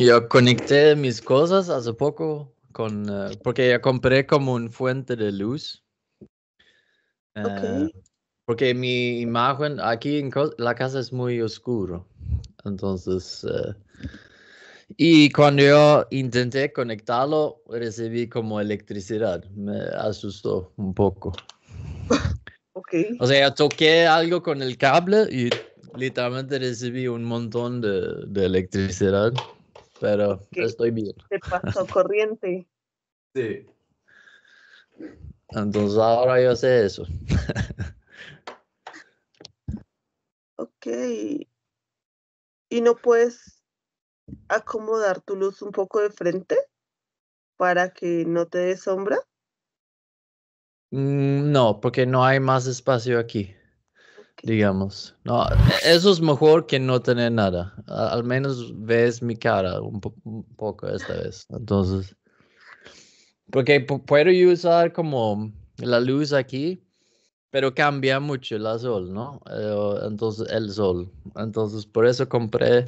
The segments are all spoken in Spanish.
Yo conecté mis cosas hace poco con, eh, porque ya compré como un fuente de luz. Eh, porque mi imagen aquí en la casa es muy oscuro. Entonces, eh, y cuando yo intenté conectarlo, recibí como electricidad. Me asustó un poco. O sea, toqué algo con el cable y literalmente recibí un montón de, de electricidad pero estoy bien. Te pasó corriente. Sí. Entonces ahora yo sé eso. ok. ¿Y no puedes acomodar tu luz un poco de frente para que no te dé sombra? Mm, no, porque no hay más espacio aquí digamos. No, e-, eso es mejor que no tener nada. Al menos ves mi cara un, poco esta vez. Entonces, porque puedo usar como la luz aquí, pero cambia mucho el sol, ¿no? Eh, entonces, el sol. Entonces, por eso compré.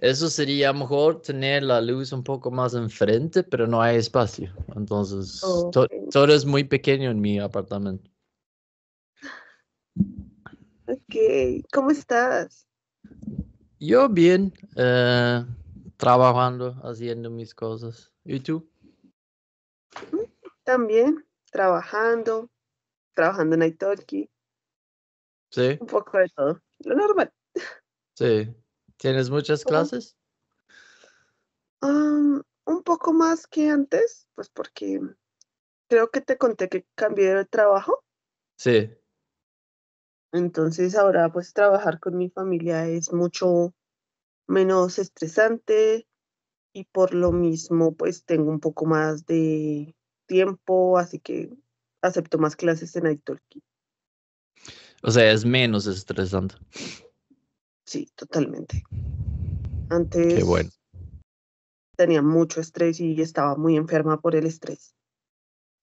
Eso sería mejor tener la luz un poco más enfrente, pero no hay espacio. Entonces, todo es muy pequeño en mi apartamento. Ok, ¿cómo estás? Yo bien, eh, trabajando, haciendo mis cosas. ¿Y tú? También, trabajando, trabajando en Italki. Sí. Un poco de todo, lo normal. Sí. ¿Tienes muchas clases? un poco más que antes, pues porque creo que te conté que cambié de trabajo. Sí. Entonces ahora pues trabajar con mi familia es mucho menos estresante y por lo mismo pues tengo un poco más de tiempo, así que acepto más clases en Italki. O sea, es menos estresante. Sí, totalmente. Antes bueno. tenía mucho estrés y estaba muy enferma por el estrés.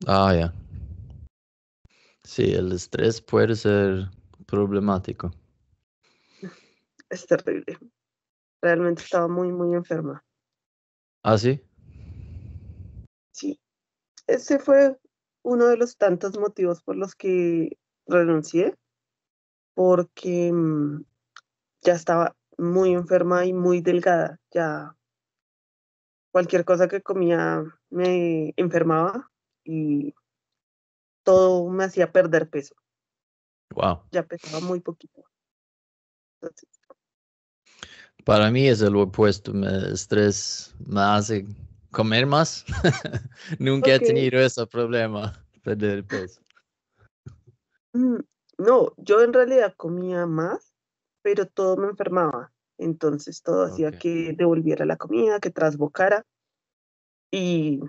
Ah, ya. Sí, el estrés puede ser problemático. Es terrible. Realmente estaba muy, muy enferma. ¿Ah, sí? Sí. Ese fue uno de los tantos motivos por los que renuncié, porque mm, ya estaba muy enferma y muy delgada. Ya cualquier cosa que comía me enfermaba y todo me hacía perder peso. Ya pesaba muy poquito. para mí es el opuesto, me estrés me hace comer más. Nunca he tenido ese problema, perder peso. Mm, no, yo en realidad comía más, pero todo me enfermaba. Entonces todo hacía que devolviera la comida, que trasbocara. Y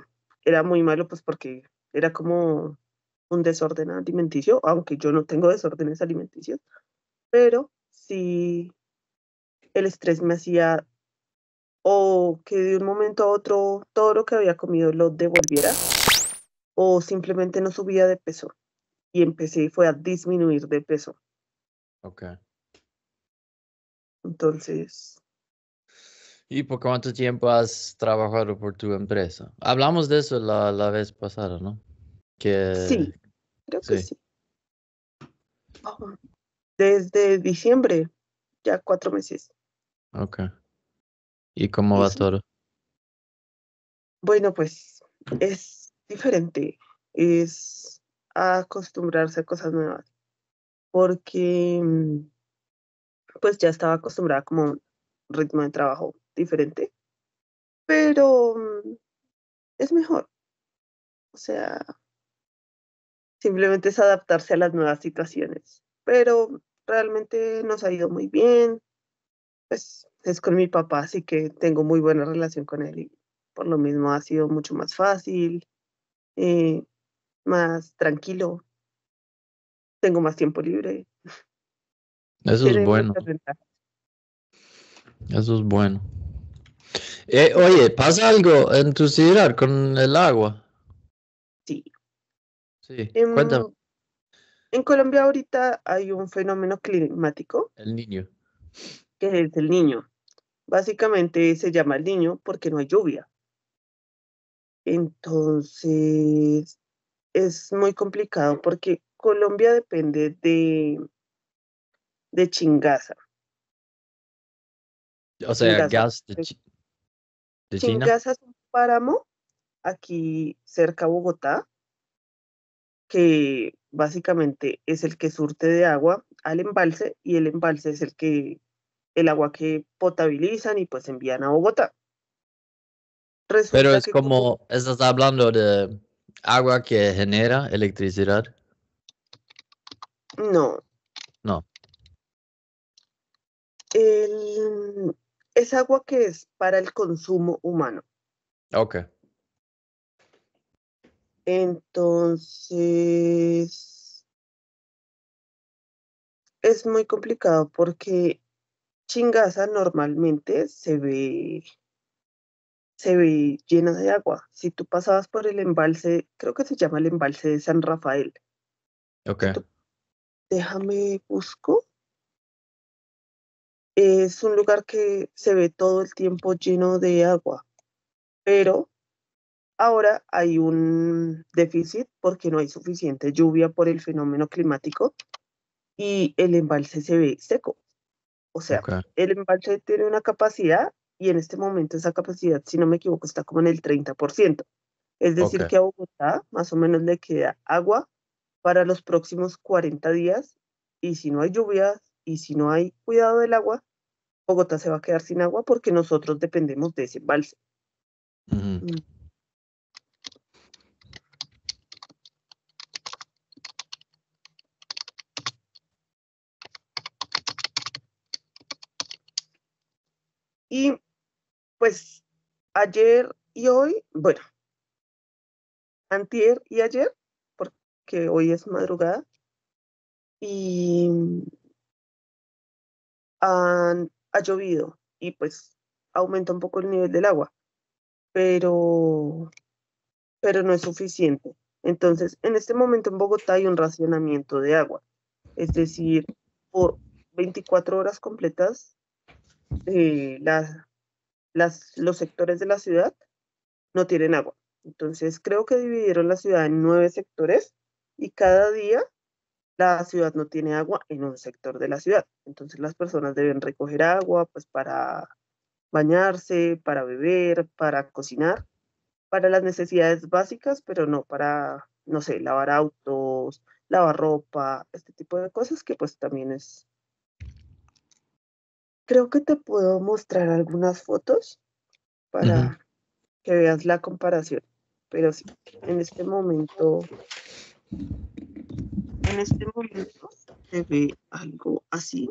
era muy malo, pues porque era como un desorden alimenticio, aunque yo no tengo desórdenes alimenticios, pero si. el estrés me hacía o que de un momento a otro todo lo que había comido lo devolviera o simplemente no subía de peso y empecé Y fue a disminuir de peso. Ok. Entonces. ¿Y por cuánto tiempo has trabajado por tu empresa? Hablamos de eso la, vez pasada, ¿no? Que, sí. Creo que sí. desde diciembre, ya cuatro meses. Ok. ¿Y cómo va pues todo? Bueno, pues es diferente. Es acostumbrarse a cosas nuevas. Porque pues ya estaba acostumbrada como a un ritmo de trabajo diferente. Pero es mejor. O sea, Simplemente es adaptarse a las nuevas situaciones. Pero realmente nos ha ido muy bien. Pues es con mi papá, así que tengo muy buena relación con él y por lo mismo ha sido mucho más fácil, eh, más tranquilo. Tengo más tiempo libre. Eso es bueno. Eso es bueno. Eh, oye, pasa algo en tu ciudad con el agua. Em, en, Colombia ahorita hay un fenómeno climático. El niño. Que es el niño. Básicamente se llama el niño porque no hay lluvia. Entonces, es muy complicado porque Colombia depende de, de Chingaza. O sea, gas Chingaza es un páramo aquí cerca a Bogotá que básicamente es el que surte de agua al embalse y el embalse es el que el agua que potabilizan y pues envían a Bogotá. Pero es como, estás hablando de agua que genera electricidad. No. No. es agua que es para el consumo humano. Ok. Entonces, es muy complicado porque Chingaza normalmente se ve se ve llena de agua. Si tú pasabas por el embalse, creo que se llama el embalse de San Rafael. Ok. déjame busco. Es un lugar que se ve todo el tiempo lleno de agua, pero ahora hay un déficit porque no hay suficiente lluvia por el fenómeno climático y el embalse se ve seco. O sea, el embalse tiene una capacidad y en este momento esa capacidad, si no me equivoco, está como en el 30%. Es decir, que a Bogotá más o menos le queda agua para los próximos 40 días y si no hay lluvias y si no hay cuidado del agua, Bogotá se va a quedar sin agua porque nosotros dependemos de ese embalse. Y pues ayer y hoy, bueno, antier y ayer, porque hoy es madrugada, y mm, ha llovido y pues aumenta un poco el nivel del agua, pero, pero no es suficiente. Entonces, en este momento en Bogotá hay un racionamiento de agua, es decir, por 24 horas completas eh, las, las, los sectores de la ciudad no tienen agua. Entonces creo que dividieron la ciudad en nueve sectores y cada día la ciudad no tiene agua en un sector de la ciudad. Entonces las personas deben recoger agua pues para bañarse, para beber, para cocinar, para las necesidades básicas, pero no para, no sé, lavar autos, lavar ropa, este tipo de cosas que pues también es creo que te puedo mostrar algunas fotos para que veas la comparación. Pero sí, en este momento, en este momento se ve algo así.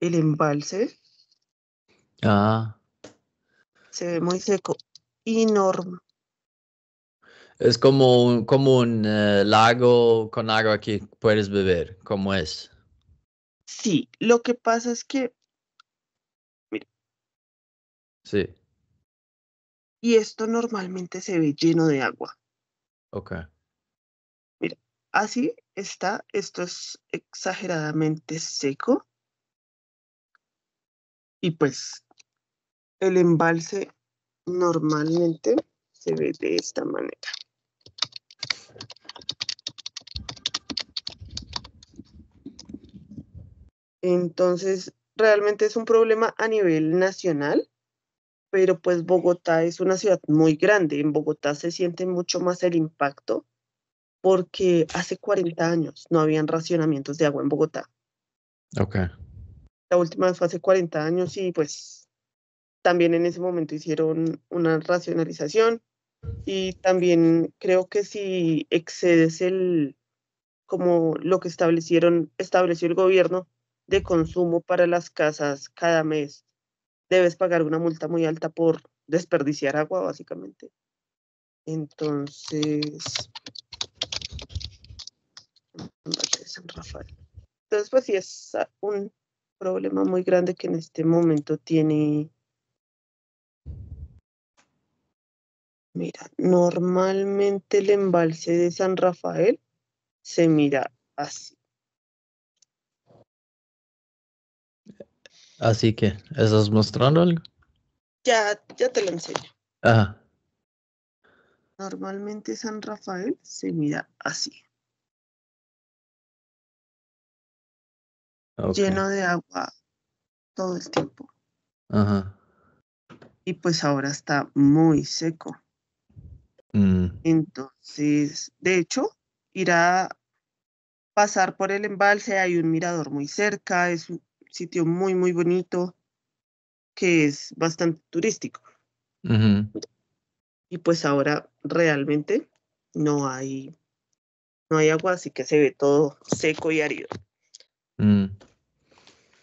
El embalse. Ah. Se ve muy seco. Y enorme es como un, como un eh, lago con agua que puedes beber, ¿Cómo es. Sí, lo que pasa es que... Mira. Sí. Y esto normalmente se ve lleno de agua. Ok. Mira, así está, esto es exageradamente seco. Y pues el embalse normalmente se ve de esta manera. Entonces, realmente es un problema a nivel nacional, pero pues Bogotá es una ciudad muy grande. En Bogotá se siente mucho más el impacto porque hace 40 años no habían racionamientos de agua en Bogotá. Ok. La última fue hace 40 años y pues también en ese momento hicieron una racionalización y también creo que si excedes el como lo que establecieron estableció el gobierno de consumo para las casas cada mes, debes pagar una multa muy alta por desperdiciar agua, básicamente. Entonces, San Rafael. Entonces, pues sí, es un problema muy grande que en este momento tiene. Mira, normalmente el embalse de San Rafael se mira así. Así que, ¿estás mostrando algo? Ya, ya te lo enseño. Ajá. Normalmente San Rafael se mira así. Lleno de agua todo el tiempo. Ajá. Y pues ahora está muy seco. Mm. Entonces, de hecho, irá pasar por el embalse, hay un mirador muy cerca, es, sitio muy, muy bonito que es bastante turístico. Y pues ahora realmente no hay, no hay agua, así que se ve todo seco y árido. Mm.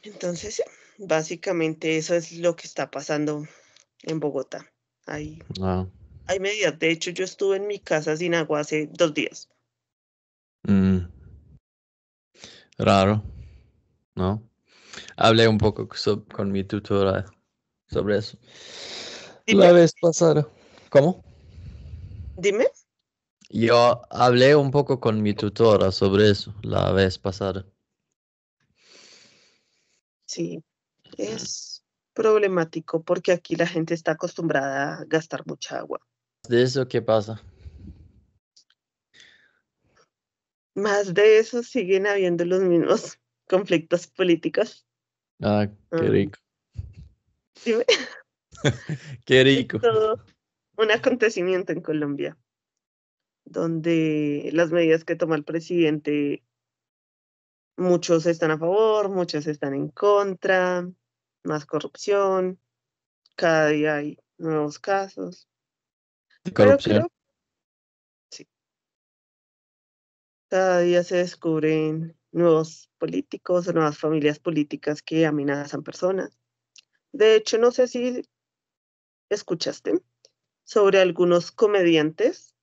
Entonces, básicamente eso es lo que está pasando en Bogotá. Hay, hay medidas. De hecho, yo estuve en mi casa sin agua hace dos días. Mm. Raro, ¿no? hablé un poco con mi tutora sobre eso. La vez pasada. ¿Cómo? Dime. Yo hablé un poco con mi tutora sobre eso la vez pasada. Sí, es problemático porque aquí la gente está acostumbrada a gastar mucha agua. ¿De eso qué pasa? Más de eso siguen habiendo los mismos conflictos políticos. Ah, qué ah. rico. qué rico. un acontecimiento en Colombia, donde las medidas que toma el presidente, muchos están a favor, muchos están en contra, más corrupción, cada día hay nuevos casos. Corrupción. sí. Cada día se descubren nuevos políticos o nuevas familias políticas que amenazan personas. De hecho, no sé si escuchaste sobre algunos comediantes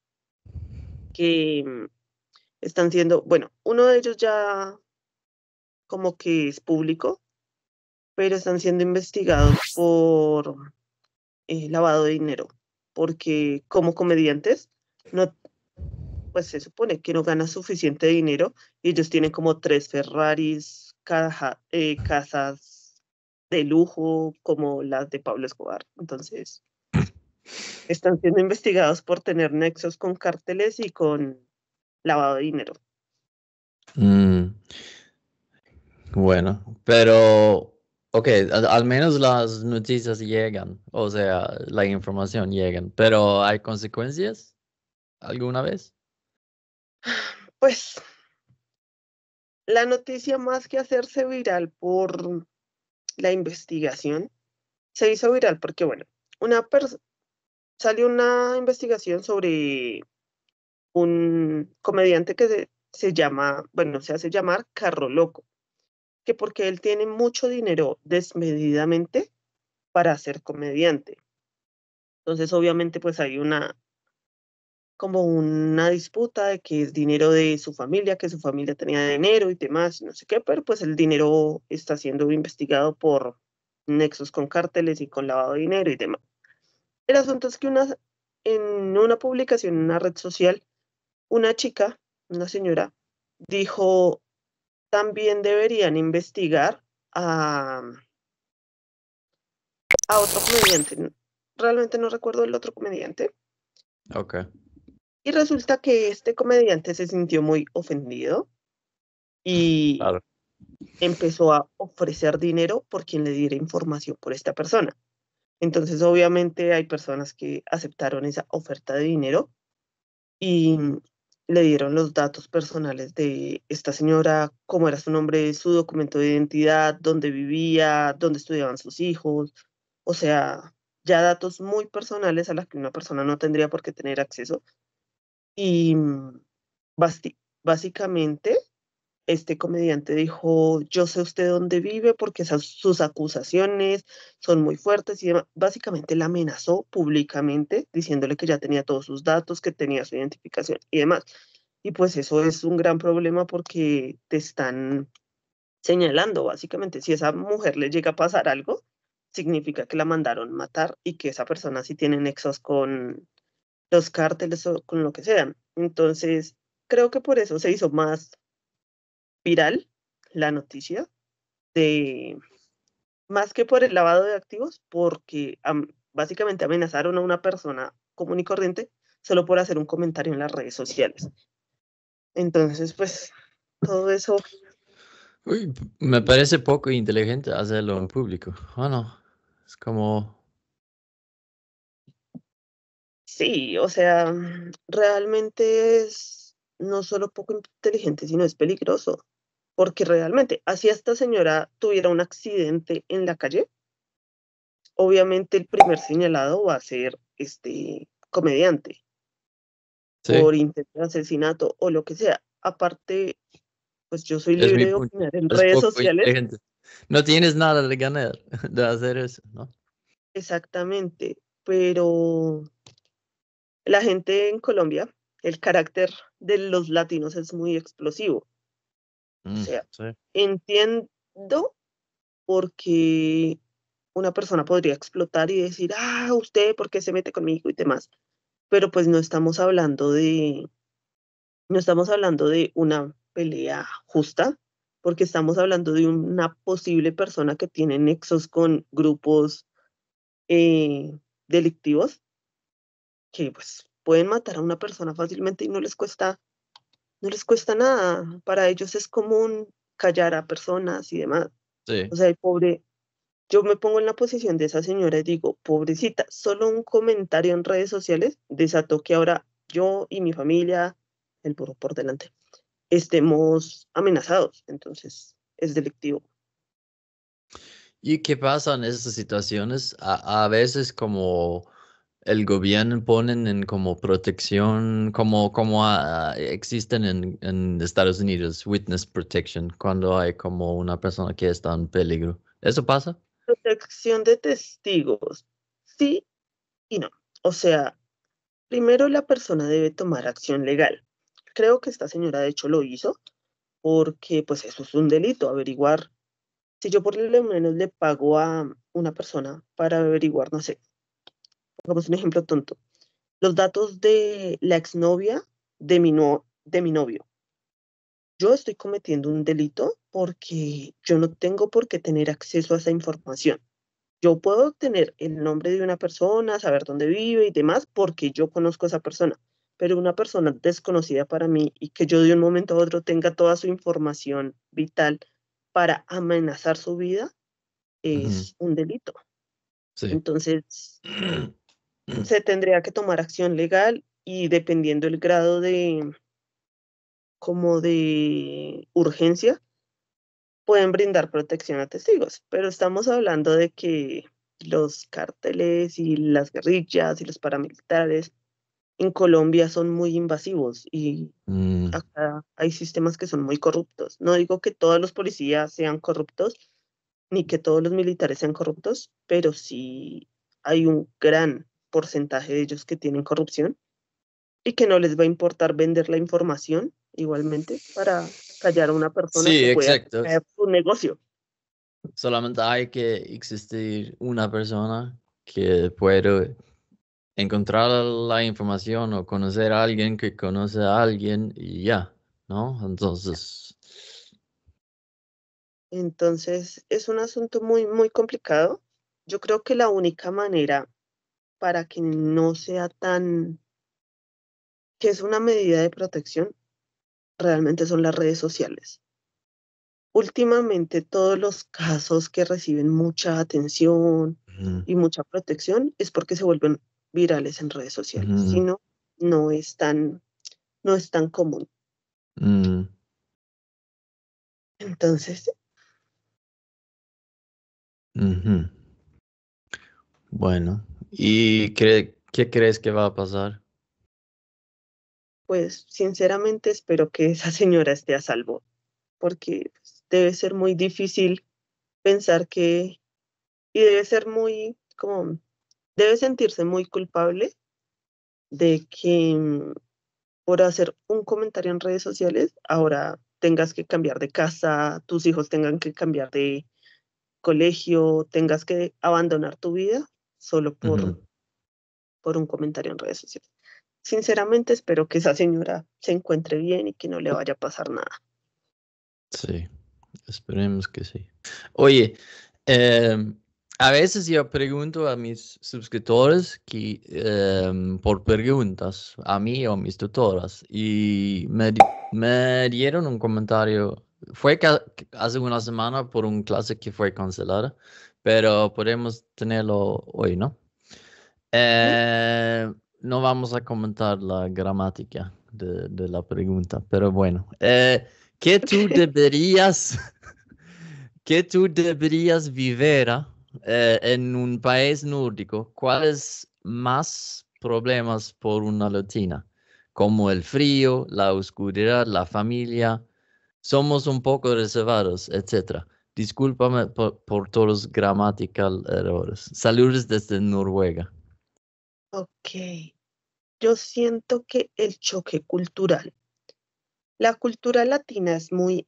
que mm, están siendo, bueno, uno de ellos ya como que es público, pero están siendo investigados por eh, lavado de dinero, porque como comediantes no pues se supone que no gana suficiente dinero y ellos tienen como tres Ferraris, eh, casas de lujo como las de Pablo Escobar. Entonces, están siendo investigados por tener nexos con cárteles y con lavado de dinero. Mm. Bueno, pero, ok, al, al, menos las noticias llegan, o sea, la información llegan, pero ¿hay consecuencias alguna vez? Pues la noticia más que hacerse viral por la investigación, se hizo viral porque, bueno, una salió una investigación sobre un comediante que se llama, bueno, se hace llamar Carro Loco, que porque él tiene mucho dinero desmedidamente para ser comediante. Entonces, obviamente, pues hay una como una disputa de que es dinero de su familia, que su familia tenía dinero y demás, no sé qué, pero pues el dinero está siendo investigado por nexos con cárteles y con lavado de dinero y demás. El asunto es que en una publicación en una red social, una chica, una señora, dijo, también deberían investigar a, a otro comediante. Realmente no recuerdo el otro comediante. Ok. Y resulta que este comediante se sintió muy ofendido y empezó a ofrecer dinero por quien le diera información por esta persona. Entonces, obviamente, hay personas que aceptaron esa oferta de dinero y le dieron los datos personales de esta señora, cómo era su nombre, su documento de identidad, dónde vivía, dónde estudiaban sus hijos, o sea, ya datos muy personales a las que una persona no tendría por qué tener acceso y mm, básicamente este comediante dijo, yo sé usted dónde vive porque esas, sus acusaciones son muy fuertes y básicamente la amenazó públicamente diciéndole que ya tenía todos sus datos, que tenía su identificación y demás. Y pues eso es un gran problema porque te están señalando básicamente si a esa mujer le llega a pasar algo, significa que la mandaron matar y que esa persona sí tiene nexos con, los cárteles o con lo que sea. Entonces, creo que por eso se hizo más viral la noticia de, más que por el lavado de activos, porque básicamente amenazaron a una persona común y corriente solo por hacer un comentario en las redes sociales. Entonces, pues, todo eso. Uy, me parece poco inteligente hacerlo en público. Bueno, no? Es como Sí, o sea, realmente es no solo poco inteligente, sino es peligroso. Porque realmente, así esta señora tuviera un accidente en la calle, obviamente el primer señalado va a ser este comediante por intento de asesinato o lo que sea. Aparte, pues yo soy libre de opinar en redes sociales. No tienes nada de ganar de hacer eso, ¿no? Exactamente, pero la gente en Colombia, el carácter de los latinos es muy explosivo. o mm, sea, entiendo porque una persona podría explotar y decir, ah, usted, ¿por qué se mete conmigo y demás? Pero pues no estamos hablando de, no estamos hablando de una pelea justa, porque estamos hablando de una posible persona que tiene nexos con grupos eh, delictivos que pues pueden matar a una persona fácilmente y no les cuesta, no les cuesta nada. Para ellos es común callar a personas y demás. O sea, el pobre, yo me pongo en la posición de esa señora y digo, pobrecita, solo un comentario en redes sociales desató que ahora yo y mi familia, el burro por delante, estemos amenazados. Entonces, es delictivo. ¿Y qué pasa en esas situaciones? a veces como el gobierno ponen en como protección, como, como ah, ah, existen en, en, Estados Unidos, witness protection, cuando hay como una persona que está en peligro. ¿Eso pasa? Protección de testigos. Sí y no. O sea, primero la persona debe tomar acción legal. Creo que esta señora de hecho lo hizo porque pues eso es un delito, averiguar. Si yo por lo menos le pago a una persona para averiguar, no sé, un ejemplo tonto. Los datos de la exnovia de mi, no, de mi novio. Yo estoy cometiendo un delito porque yo no tengo por qué tener acceso a esa información. Yo puedo tener el nombre de una persona, saber dónde vive y demás porque yo conozco a esa persona, pero una persona desconocida para mí y que yo de un momento a otro tenga toda su información vital para amenazar su vida es un delito. Entonces, Mm. se tendría que tomar acción legal y dependiendo el grado de como de urgencia, pueden brindar protección a testigos, pero estamos hablando de que los cárteles y las guerrillas y los paramilitares en Colombia son muy invasivos y mm. hay sistemas que son muy corruptos. No digo que todos los policías sean corruptos ni que todos los militares sean corruptos, pero sí hay un gran porcentaje de ellos que tienen corrupción y que no les va a importar vender la información igualmente para callar a una persona que pueda negocio. Solamente hay que existir una persona que pueda encontrar la información o conocer a alguien que conoce a alguien y ya, ¿no? Entonces... Entonces es un asunto muy, muy complicado. Yo creo que la única manera para que no sea tan, que es una medida de protección, realmente son las redes sociales. Últimamente todos los casos que reciben mucha atención y mucha protección es porque se vuelven virales en redes sociales, si no, no es tan, no es tan común. Mm. Entonces. Bueno, ¿Y qué, crees que va a pasar? Pues sinceramente espero que esa señora esté a salvo, porque pues, debe ser muy difícil pensar que, y debe ser muy, como, debe sentirse muy culpable de que mm, por hacer un comentario en redes sociales ahora tengas que cambiar de casa, tus hijos tengan que cambiar de colegio, tengas que abandonar tu vida solo por, por un comentario en redes sociales. Sinceramente espero que esa señora se encuentre bien y que no le mm. vaya a pasar nada. Sí, esperemos que sí. Oye, em, a veces yo pregunto a mis suscriptores que, em, por preguntas a mí o a mis tutoras y me, me dieron un comentario. Fue hace una semana por un clase que fue cancelada pero podemos tenerlo hoy, ¿no? Eh, no vamos a comentar la gramática de, la pregunta, pero bueno. Eh, ¿Qué tú deberías, qué tú deberías vivir eh, en un país nórdico? ¿Cuáles más problemas por una latina? Como el frío, la oscuridad, la familia. Somos un poco reservados, etcétera. Disculpame por, todos los gramatical errores. Saludos desde Noruega. Ok. Yo siento que el choque cultural. La cultura latina es muy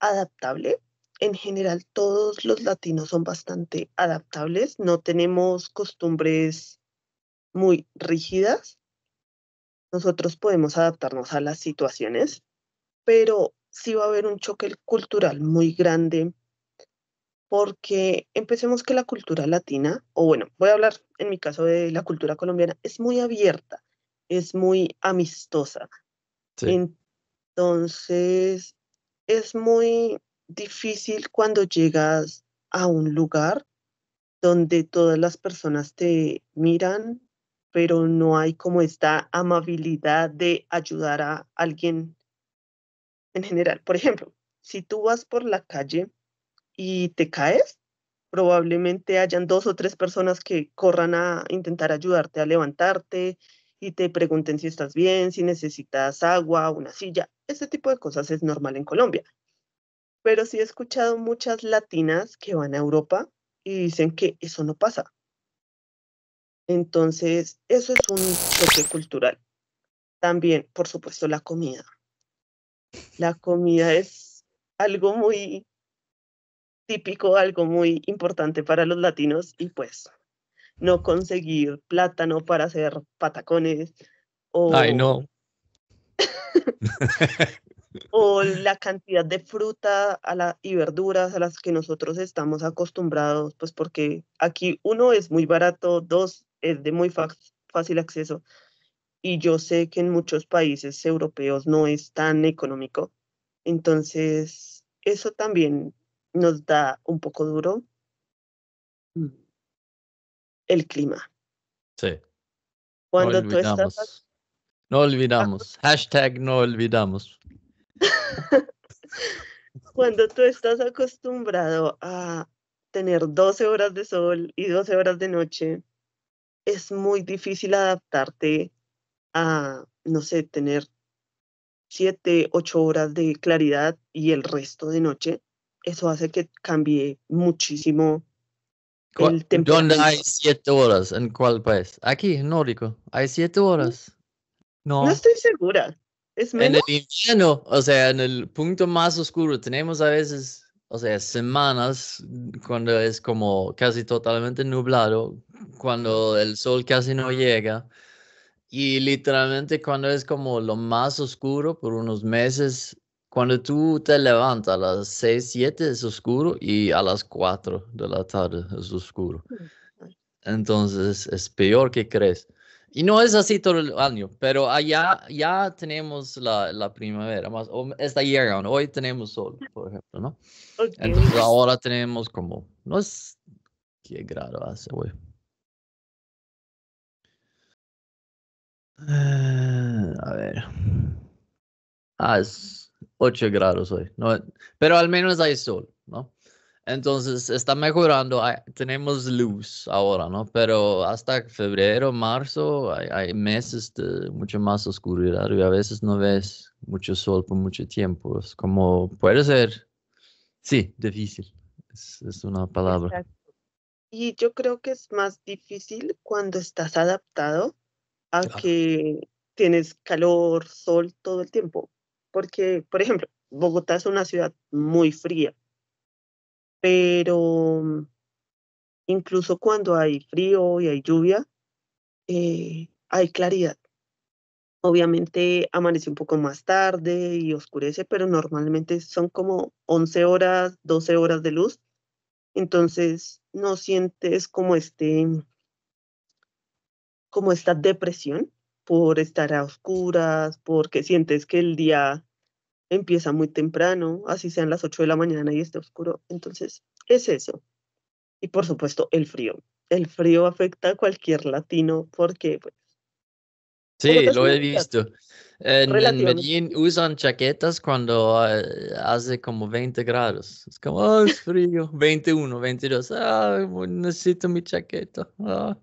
adaptable. En general, todos los latinos son bastante adaptables. No tenemos costumbres muy rígidas. Nosotros podemos adaptarnos a las situaciones, pero sí va a haber un choque cultural muy grande porque empecemos que la cultura latina, o bueno, voy a hablar en mi caso de la cultura colombiana, es muy abierta, es muy amistosa. Entonces, es muy difícil cuando llegas a un lugar donde todas las personas te miran, pero no hay como esta amabilidad de ayudar a alguien en general. Por ejemplo, si tú vas por la calle y te caes, probablemente hayan dos o tres personas que corran a intentar ayudarte a levantarte y te pregunten si estás bien, si necesitas agua, una silla. Este tipo de cosas es normal en Colombia. Pero sí he escuchado muchas latinas que van a Europa y dicen que eso no pasa. Entonces, eso es un choque cultural. También, por supuesto, la comida. La comida es algo muy típico, algo muy importante para los latinos y pues no conseguir plátano para hacer patacones o... Ay, no. o la cantidad de fruta y verduras a las que nosotros estamos acostumbrados, pues porque aquí uno es muy barato, dos es de muy fácil acceso y yo sé que en muchos países europeos no es tan económico. Entonces, eso también nos da un poco duro mm. el clima. Sí. Cuando tú estás... No olvidamos. Ah. Hashtag no olvidamos. Cuando tú estás acostumbrado a tener 12 horas de sol y 12 horas de noche, es muy difícil adaptarte a, no sé, tener 7, 8 horas de claridad y el resto de noche eso hace que cambie muchísimo el ¿Dónde hay siete horas? ¿En cuál país? Aquí, en nórdico. Hay siete horas. No. No estoy segura. ¿Es En el invierno, o sea, en el punto más oscuro, tenemos a veces, o sea, semanas cuando es como casi totalmente nublado, cuando el sol casi no llega. Y literalmente cuando es como lo más oscuro por unos meses, cuando tú te levantas a las 6, 7 es oscuro y a las 4 de la tarde es oscuro. Entonces es peor que crees. Y no es así todo el año, pero allá ya tenemos la, primavera, más, o year hoy tenemos sol, por ejemplo, ¿no? Entonces ahora tenemos como, no es, ¿qué grado hace hoy? Eh, a ver. Ah, es 8 grados hoy, ¿no? pero al menos hay sol, ¿no? Entonces está mejorando, tenemos luz ahora, ¿no? Pero hasta febrero, marzo, hay, meses de mucha más oscuridad y a veces no ves mucho sol por mucho tiempo. Es como, puede ser, sí, difícil, es, una palabra. Y yo creo que es más difícil cuando estás adaptado a que tienes calor, sol todo el tiempo porque, por ejemplo, Bogotá es una ciudad muy fría, pero mm, incluso cuando hay frío y hay lluvia, eh, hay claridad. Obviamente amanece un poco más tarde y oscurece, pero normalmente son como 11 horas, 12 horas de luz. Entonces no sientes como este, como esta depresión, por estar a oscuras, porque sientes que el día empieza muy temprano, así sean las 8 de la mañana y está oscuro. Entonces, es eso. Y por supuesto, el frío. El frío afecta a cualquier latino porque... Pues, sí, lo he visto. En, Medellín usan chaquetas cuando eh, hace como 20 grados. Es como, ah, es frío. 21, 22. Ah, necesito mi chaqueta. Ah.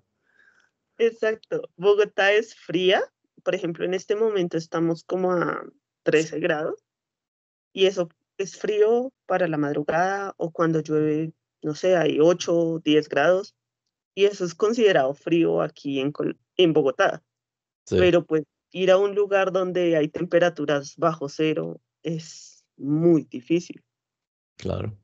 Exacto. Bogotá es fría. Por ejemplo, en este momento estamos como a 13 grados y eso es frío para la madrugada o cuando llueve, no sé, hay 8 o 10 grados y eso es considerado frío aquí en, Bogotá. Pero pues ir a un lugar donde hay temperaturas bajo cero es muy difícil. Claro.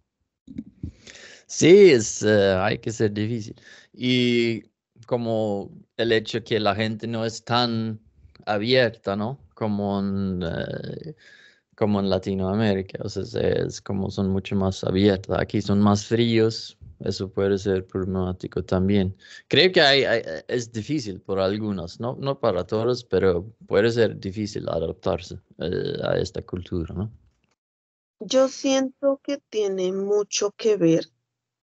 Sí, es, eh, hay que ser difícil. Y como el hecho que la gente no es tan abierta, ¿no? Como en, eh, como en Latinoamérica, o sea, es, como son mucho más abiertas. Aquí son más fríos, eso puede ser problemático también. Creo que hay, es difícil por algunos, ¿no? no para todos, pero puede ser difícil adaptarse eh, a esta cultura, ¿no? Yo siento que tiene mucho que ver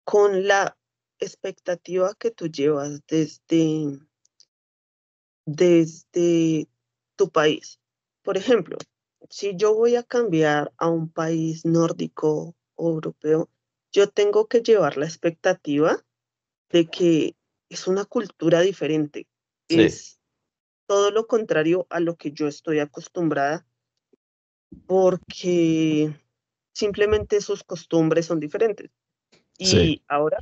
con la expectativa que tú llevas desde, desde tu país. Por ejemplo, si yo voy a cambiar a un país nórdico o europeo, yo tengo que llevar la expectativa de que es una cultura diferente. Es todo lo contrario a lo que yo estoy acostumbrada porque simplemente sus costumbres son diferentes. Y ahora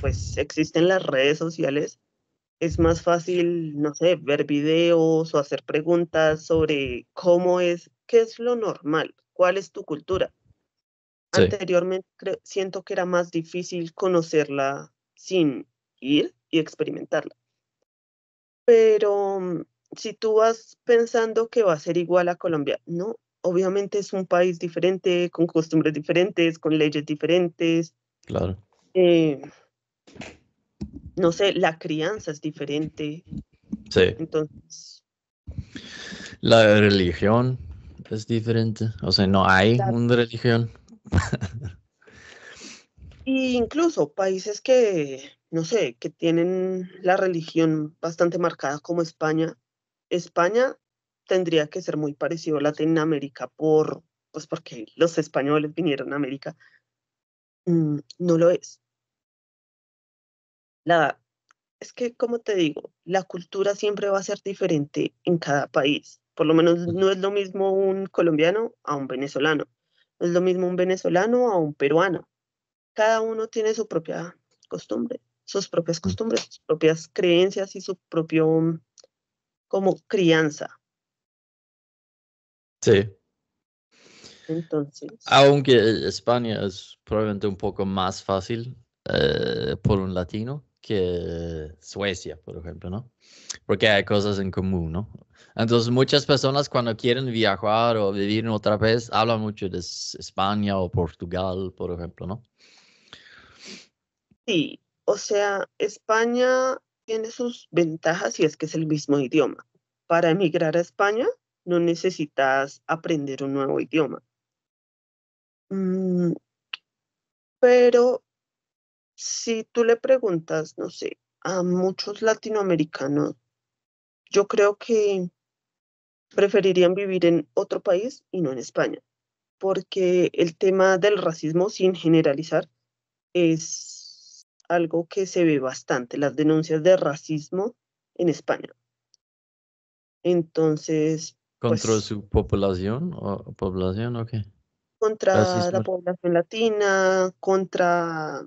pues existen las redes sociales, es más fácil, no sé, ver videos o hacer preguntas sobre cómo es, qué es lo normal, cuál es tu cultura. Anteriormente siento que era más difícil conocerla sin ir y experimentarla. Pero si tú vas pensando que va a ser igual a Colombia, no, obviamente es un país diferente, con costumbres diferentes, con leyes diferentes. Claro. Eh, no sé, la crianza es diferente. Sí. Entonces. La religión es diferente. O sea, no hay una religión. incluso países que, no sé, que tienen la religión bastante marcada como España. España tendría que ser muy parecido a Latinoamérica por, pues porque los españoles vinieron a América. Mm, no lo es la, es que, como te digo, la cultura siempre va a ser diferente en cada país. Por lo menos no es lo mismo un colombiano a un venezolano. No es lo mismo un venezolano a un peruano. Cada uno tiene su propia costumbre, sus propias costumbres, sus propias creencias y su propio como crianza. Sí. Entonces. Aunque España es probablemente un poco más fácil eh, por un latino, que Suecia, por ejemplo, ¿no? Porque hay cosas en común, ¿no? Entonces muchas personas cuando quieren viajar o vivir en otra vez hablan mucho de España o Portugal, por ejemplo, ¿no? Sí, o sea, España tiene sus ventajas y es que es el mismo idioma. Para emigrar a España no necesitas aprender un nuevo idioma. Mm, pero si tú le preguntas, no sé, a muchos latinoamericanos, yo creo que preferirían vivir en otro país y no en España, porque el tema del racismo, sin generalizar, es algo que se ve bastante, las denuncias de racismo en España. Entonces... ¿Contra pues su población o población o qué? Contra la población latina, contra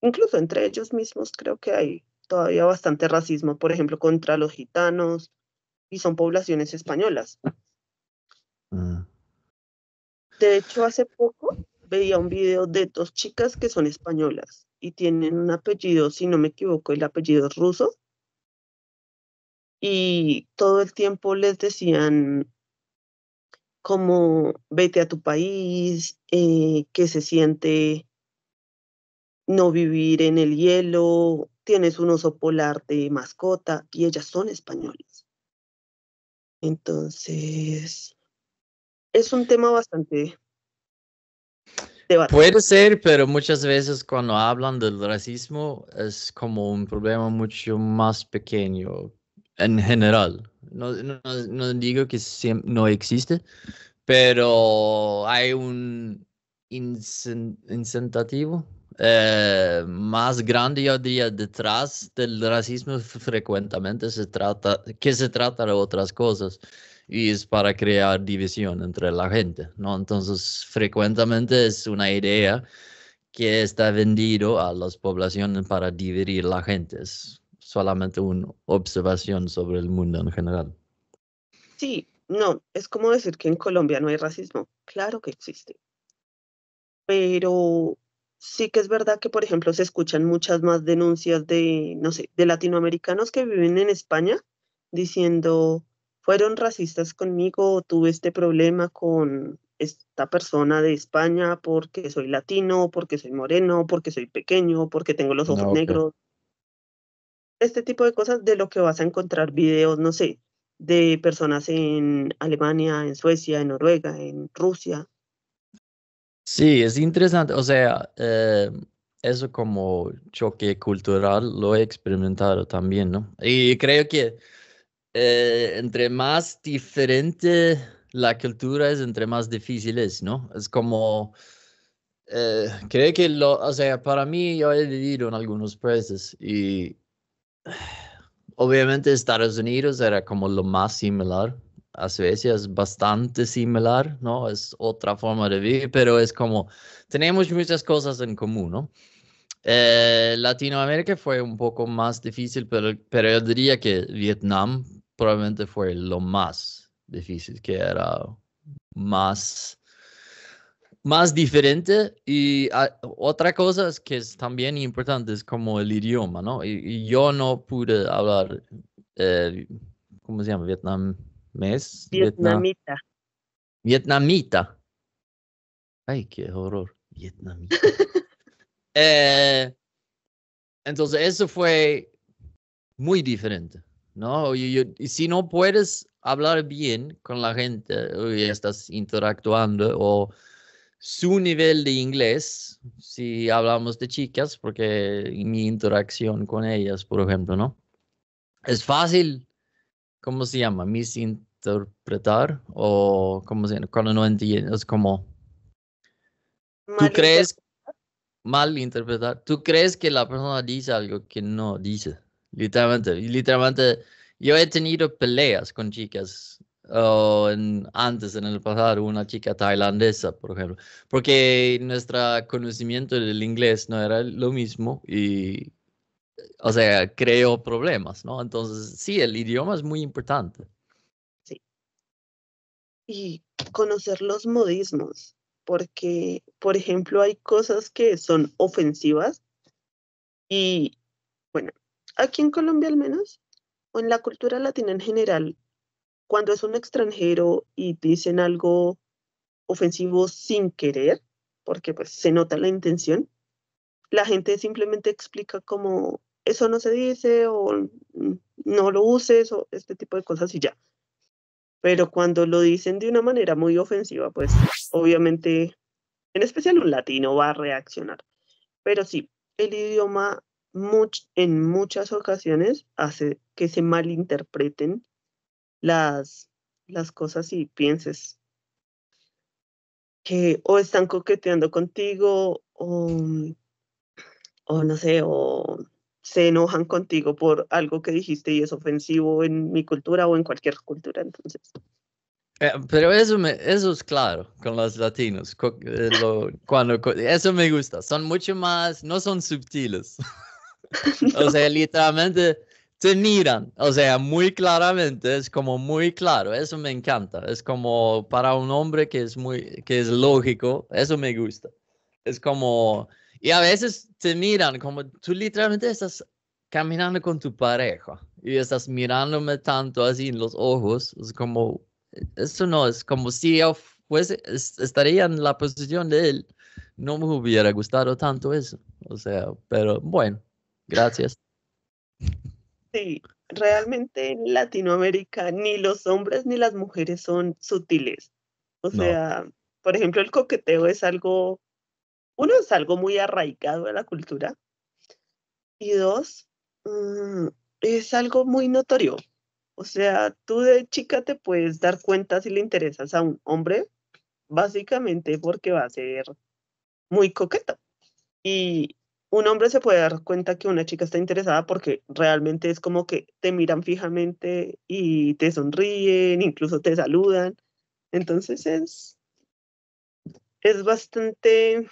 incluso entre ellos mismos creo que hay todavía bastante racismo, por ejemplo, contra los gitanos y son poblaciones españolas. Mm. De hecho, hace poco veía un video de dos chicas que son españolas y tienen un apellido, si no me equivoco, el apellido es ruso. Y todo el tiempo les decían como vete a tu país, eh, que se siente no vivir en el hielo, tienes un oso polar de mascota y ellas son españolas. Entonces, es un tema bastante Puede ser, pero muchas veces cuando hablan del racismo es como un problema mucho más pequeño en general. No, no digo que no existe, pero hay un incentivo eh, más grande, yo diría, detrás del racismo frecuentemente se trata, que se trata de otras cosas y es para crear división entre la gente, ¿no? Entonces, frecuentemente es una idea que está vendido a las poblaciones para dividir la gente. Es solamente una observación sobre el mundo en general. Sí, no, es como decir que en Colombia no hay racismo. Claro que existe. Pero sí que es verdad que, por ejemplo, se escuchan muchas más denuncias de, no sé, de latinoamericanos que viven en España diciendo, fueron racistas conmigo, tuve este problema con esta persona de España porque soy latino, porque soy moreno, porque soy pequeño, porque tengo los ojos ah, negros. Este tipo de cosas de lo que vas a encontrar videos, no sé, de personas en Alemania, en Suecia, en Noruega, en Rusia, Sí, es interesante. O sea, eh, eso como choque cultural lo he experimentado también, ¿no? Y creo que eh, entre más diferente la cultura es, entre más difícil es, ¿no? Es como... Eh, creo que lo, o sea, para mí yo he vivido en algunos países y obviamente Estados Unidos era como lo más similar a Suecia es bastante similar, ¿no? Es otra forma de vivir, pero es como tenemos muchas cosas en común, ¿no? Eh, Latinoamérica fue un poco más difícil, pero, pero yo diría que Vietnam probablemente fue lo más difícil, que era más, más diferente. Y ah, otra cosa es que es también importante es como el idioma, ¿no? Y, yo no pude hablar, eh, ¿cómo se llama? Vietnam, Vietnamita. Vietnamita. Ay, qué horror. Vietnamita. Eh, entonces, eso fue muy diferente, ¿no? Y si no puedes hablar bien con la gente y estás interactuando o su nivel de inglés, si hablamos de chicas, porque mi interacción con ellas, por ejemplo, ¿no? Es fácil, ¿cómo se llama? Mis in interpretar o como se cuando no entiendes, como... ¿Tú crees mal interpretar? ¿Tú crees que la persona dice algo que no dice? Literalmente, literalmente, yo he tenido peleas con chicas o en, antes en el pasado una chica tailandesa, por ejemplo, porque nuestro conocimiento del inglés no era lo mismo y, o sea, creo problemas, ¿no? Entonces, sí, el idioma es muy importante y conocer los modismos, porque, por ejemplo, hay cosas que son ofensivas y, bueno, aquí en Colombia al menos, o en la cultura latina en general, cuando es un extranjero y dicen algo ofensivo sin querer, porque pues se nota la intención, la gente simplemente explica como eso no se dice o no lo uses o este tipo de cosas y ya pero cuando lo dicen de una manera muy ofensiva, pues obviamente, en especial un latino va a reaccionar. Pero sí, el idioma en muchas ocasiones hace que se malinterpreten las, las cosas y pienses que o están coqueteando contigo o no sé, o se enojan contigo por algo que dijiste y es ofensivo en mi cultura o en cualquier cultura, entonces. Eh, pero eso, me, eso es claro con los latinos. Eh, cuando, eso me gusta. Son mucho más, no son sutiles. O sea, literalmente te miran. O sea, muy claramente, es como muy claro. Eso me encanta. Es como para un hombre que es, muy, que es lógico, eso me gusta. Es como y a veces te miran como tú literalmente estás caminando con tu pareja y estás mirándome tanto así en los ojos, es como, eso no, es como si yo fuese, estaría en la posición de él, no me hubiera gustado tanto eso, o sea, pero bueno, gracias. Sí, realmente en Latinoamérica ni los hombres ni las mujeres son sutiles, o sea, por ejemplo, el coqueteo es algo uno es algo muy arraigado de la cultura y dos, mm, es algo muy notorio. O sea, tú de chica te puedes dar cuenta si le interesas a un hombre, básicamente porque va a ser muy coqueta Y un hombre se puede dar cuenta que una chica está interesada porque realmente es como que te miran fijamente y te sonríen, incluso te saludan. Entonces es, es bastante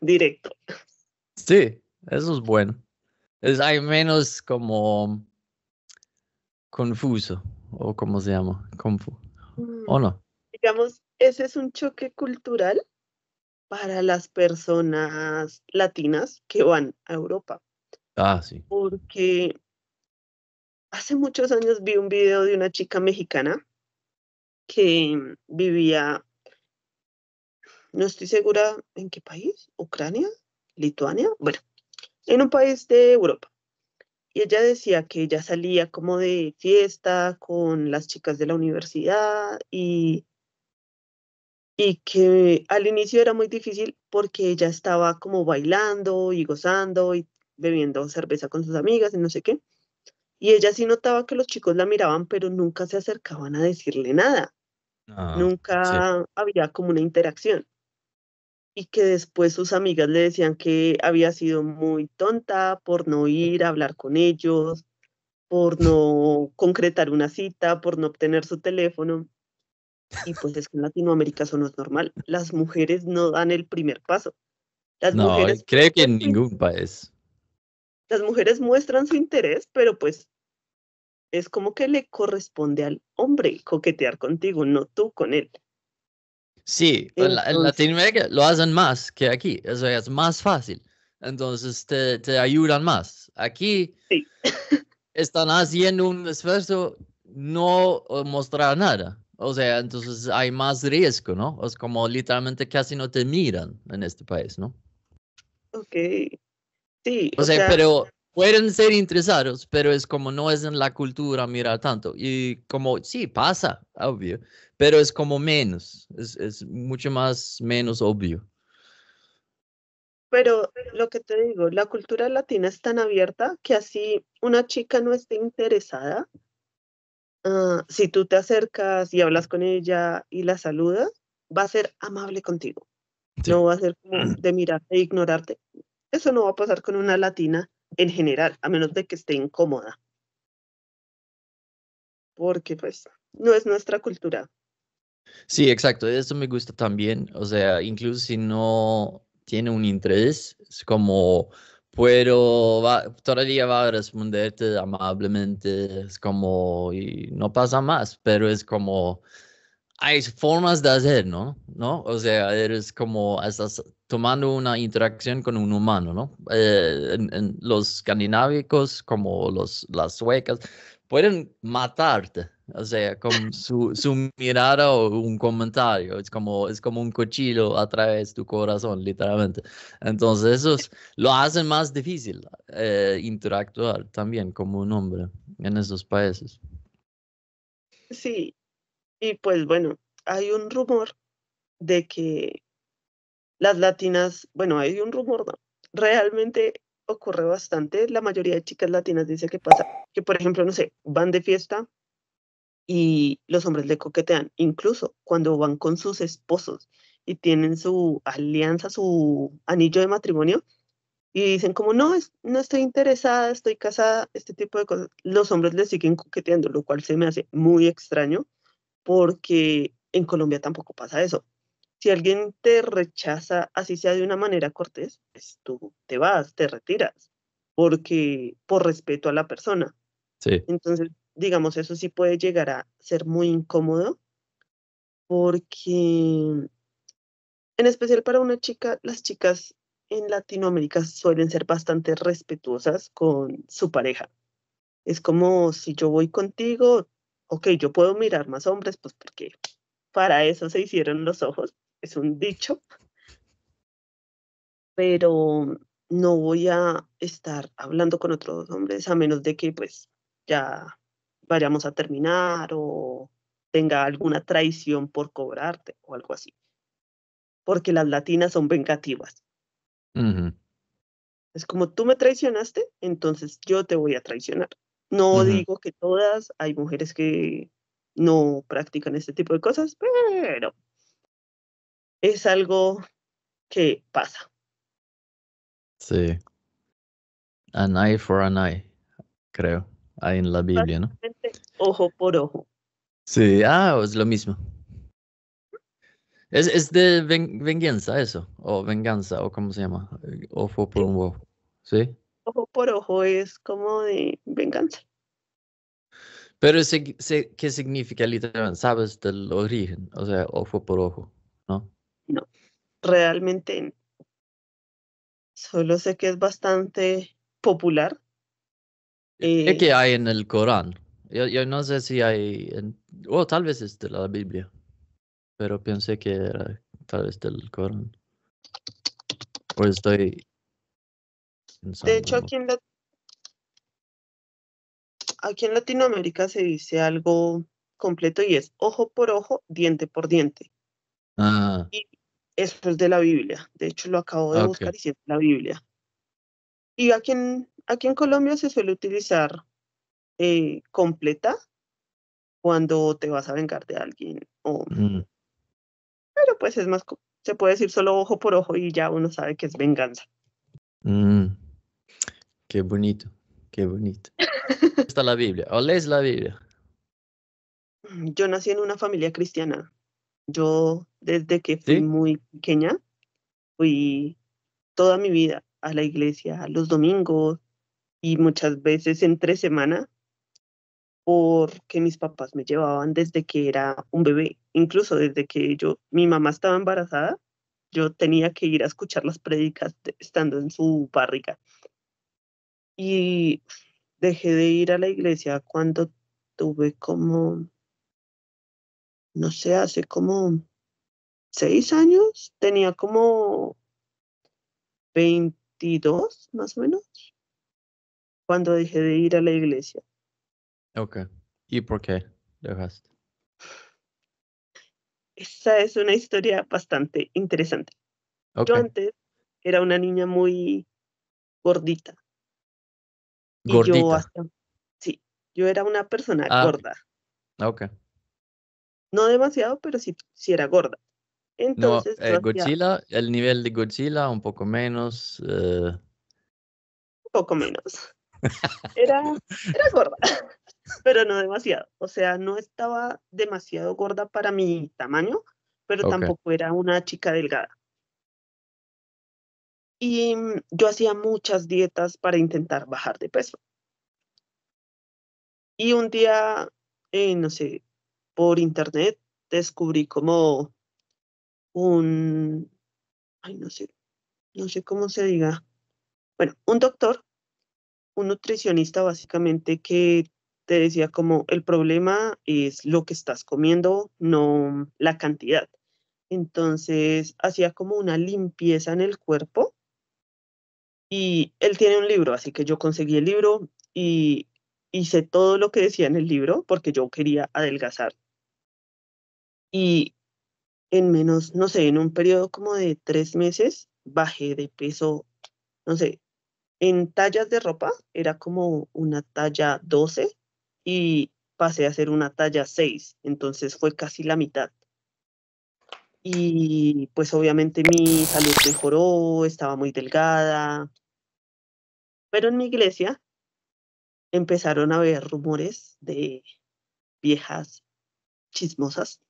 directo. Sí, eso es bueno. Es, hay menos como confuso, o como se llama, confu, ¿o mm, no? Digamos, ese es un choque cultural para las personas latinas que van a Europa. Ah, sí. Porque hace muchos años vi un video de una chica mexicana que vivía no estoy segura en qué país, Ucrania, Lituania, bueno, en un país de Europa. Y ella decía que ella salía como de fiesta con las chicas de la universidad y, que al inicio era muy difícil porque ella estaba como bailando y gozando y bebiendo cerveza con sus amigas y no sé qué. Y ella sí notaba que los chicos la miraban, pero nunca se acercaban a decirle nada. Ah, nunca había como una interacción y que después sus amigas le decían que había sido muy tonta por no ir a hablar con ellos, por no concretar una cita, por no obtener su teléfono. Y pues es que en Latinoamérica eso no es normal. Las mujeres no dan el primer paso. Las no, creo que en ningún país. Las mujeres muestran su interés, pero pues es como que le corresponde al hombre coquetear contigo, no tú con él. Sí, pues en, Latinoamérica lo hacen más que aquí, eso es más fácil. Entonces te, ayudan más. Aquí están haciendo un esfuerzo no eh, mostrar nada. O sea, entonces hay más riesgo, ¿no? Es como literalmente casi no te miran en este país, ¿no? Ok. Sí. O, sea, pero pueden ser interesados, pero es como no es en la cultura mirar tanto. Y como sí, pasa, obvio, pero es como menos, es, es mucho más menos obvio. Pero lo que te digo, la cultura latina es tan abierta que así una chica no esté interesada, ah, si tú te acercas y hablas con ella y la saludas, va a ser amable contigo. No va a ser como de mirarte e ignorarte. Eso no va a pasar con una latina en general, a menos de que esté incómoda. Porque pues no es nuestra cultura. Sí, exacto, eso me gusta también. O sea, incluso si no tiene un interés, es como pero todavía va a responderte amablemente, es como, y no pasa más, pero es como, hay formas de hacer, ¿no? ¿No? O sea, eres como, estás tomando una interacción con un humano, ¿no? Eh, en, los escandinavos, como los, las suecas, pueden matarte, o sea, con su, su, mirada o un comentario, es como, es como un cuchillo a través de tu corazón, literalmente. Entonces, eso lo hacen más difícil eh, interactuar también como un hombre en esos países. Sí, y pues bueno, hay un rumor de que las latinas, bueno, hay un rumor, Realmente ocurre bastante, la mayoría de chicas latinas dice que pasa, que por ejemplo, no sé, van de fiesta y los hombres le coquetean, incluso cuando van con sus esposos y tienen su alianza, su anillo de matrimonio, y dicen como, no, es, no estoy interesada, estoy casada, este tipo de cosas, los hombres le siguen coqueteando, lo cual se me hace muy extraño porque en Colombia tampoco pasa eso. Si alguien te rechaza, así sea de una manera cortés, pues tú te vas, te retiras, porque por respeto a la persona. Sí. Entonces, digamos, eso sí puede llegar a ser muy incómodo, porque en especial para una chica, las chicas en Latinoamérica suelen ser bastante respetuosas con su pareja. Es como si yo voy contigo, ok, yo puedo mirar más hombres, pues porque para eso se hicieron los ojos, es un dicho, pero no voy a estar hablando con otros hombres a menos de que pues ya vayamos a terminar o tenga alguna traición por cobrarte o algo así. Porque las latinas son vengativas. Es como tú me traicionaste, entonces yo te voy a traicionar. No digo que todas, hay mujeres que no practican este tipo de cosas, pero es algo que pasa. Sí. An eye for an eye, creo. Ahí en la Biblia, ¿no? Ojo por ojo. Sí, ah, es lo mismo. Es, es de venganza eso, o venganza, o cómo se llama, eh, ojo por un ojo, ¿sí? ojo por ojo es como de venganza. Pero ¿qué significa literalmente? ¿Sabes del origen? O sea, ojo por ojo, ¿no? No, realmente Solo sé que es bastante popular. Eh, que hay en el Corán. Yo, no sé si hay, o oh, tal vez es de la Biblia, pero pensé que era tal vez del Corán. O estoy de hecho, aquí en, aquí en Latinoamérica se dice algo completo y es ojo por ojo, diente por diente. Ah. Y eso es de la Biblia. De hecho, lo acabo de buscar y sí es la Biblia. Y aquí en, aquí en Colombia se suele utilizar eh, completa cuando te vas a vengar de alguien. O... Mm. Pero pues es más, se puede decir solo ojo por ojo y ya uno sabe que es venganza. Mm. Qué bonito, qué bonito. Está la Biblia. ¿O lees la Biblia? Yo nací en una familia cristiana. Yo desde que fui muy pequeña fui toda mi vida a la iglesia, los domingos y muchas veces entre semana porque mis papás me llevaban desde que era un bebé, incluso desde que yo, mi mamá estaba embarazada, yo tenía que ir a escuchar las prédicas estando en su barriga y dejé de ir a la iglesia cuando tuve como, no sé, hace como seis años, tenía como 22 más o menos, cuando dejé de ir a la iglesia. Ok, ¿y por qué dejaste? Esa es una historia bastante interesante. Yo antes era una niña muy gordita, y yo sí, yo era una persona ah, gorda. Ah, no demasiado, pero sí, era gorda. Entonces, eh, Godzilla, el nivel de Godzilla, un poco menos. Eh. Un poco menos. Era, gorda, pero no demasiado. O sea, no estaba demasiado gorda para mi tamaño, pero tampoco era una chica delgada y mm, yo hacía muchas dietas para intentar bajar de peso. Y un día, eh, no sé, por internet descubrí como un, ay, no sé, no sé cómo se diga, bueno, un doctor, un nutricionista básicamente que te decía como el problema es lo que estás comiendo, no la cantidad. Entonces hacía como una limpieza en el cuerpo y él tiene un libro, así que yo conseguí el libro y hice todo lo que decía en el libro porque yo quería adelgazar. Y en menos, no sé, en un periodo como de tres meses, bajé de peso, no sé, en tallas de ropa era como una talla 12 y pasé a ser una talla 6, entonces fue casi la mitad y pues obviamente mi salud mejoró, estaba muy delgada. Pero en mi iglesia empezaron a haber rumores de viejas chismosas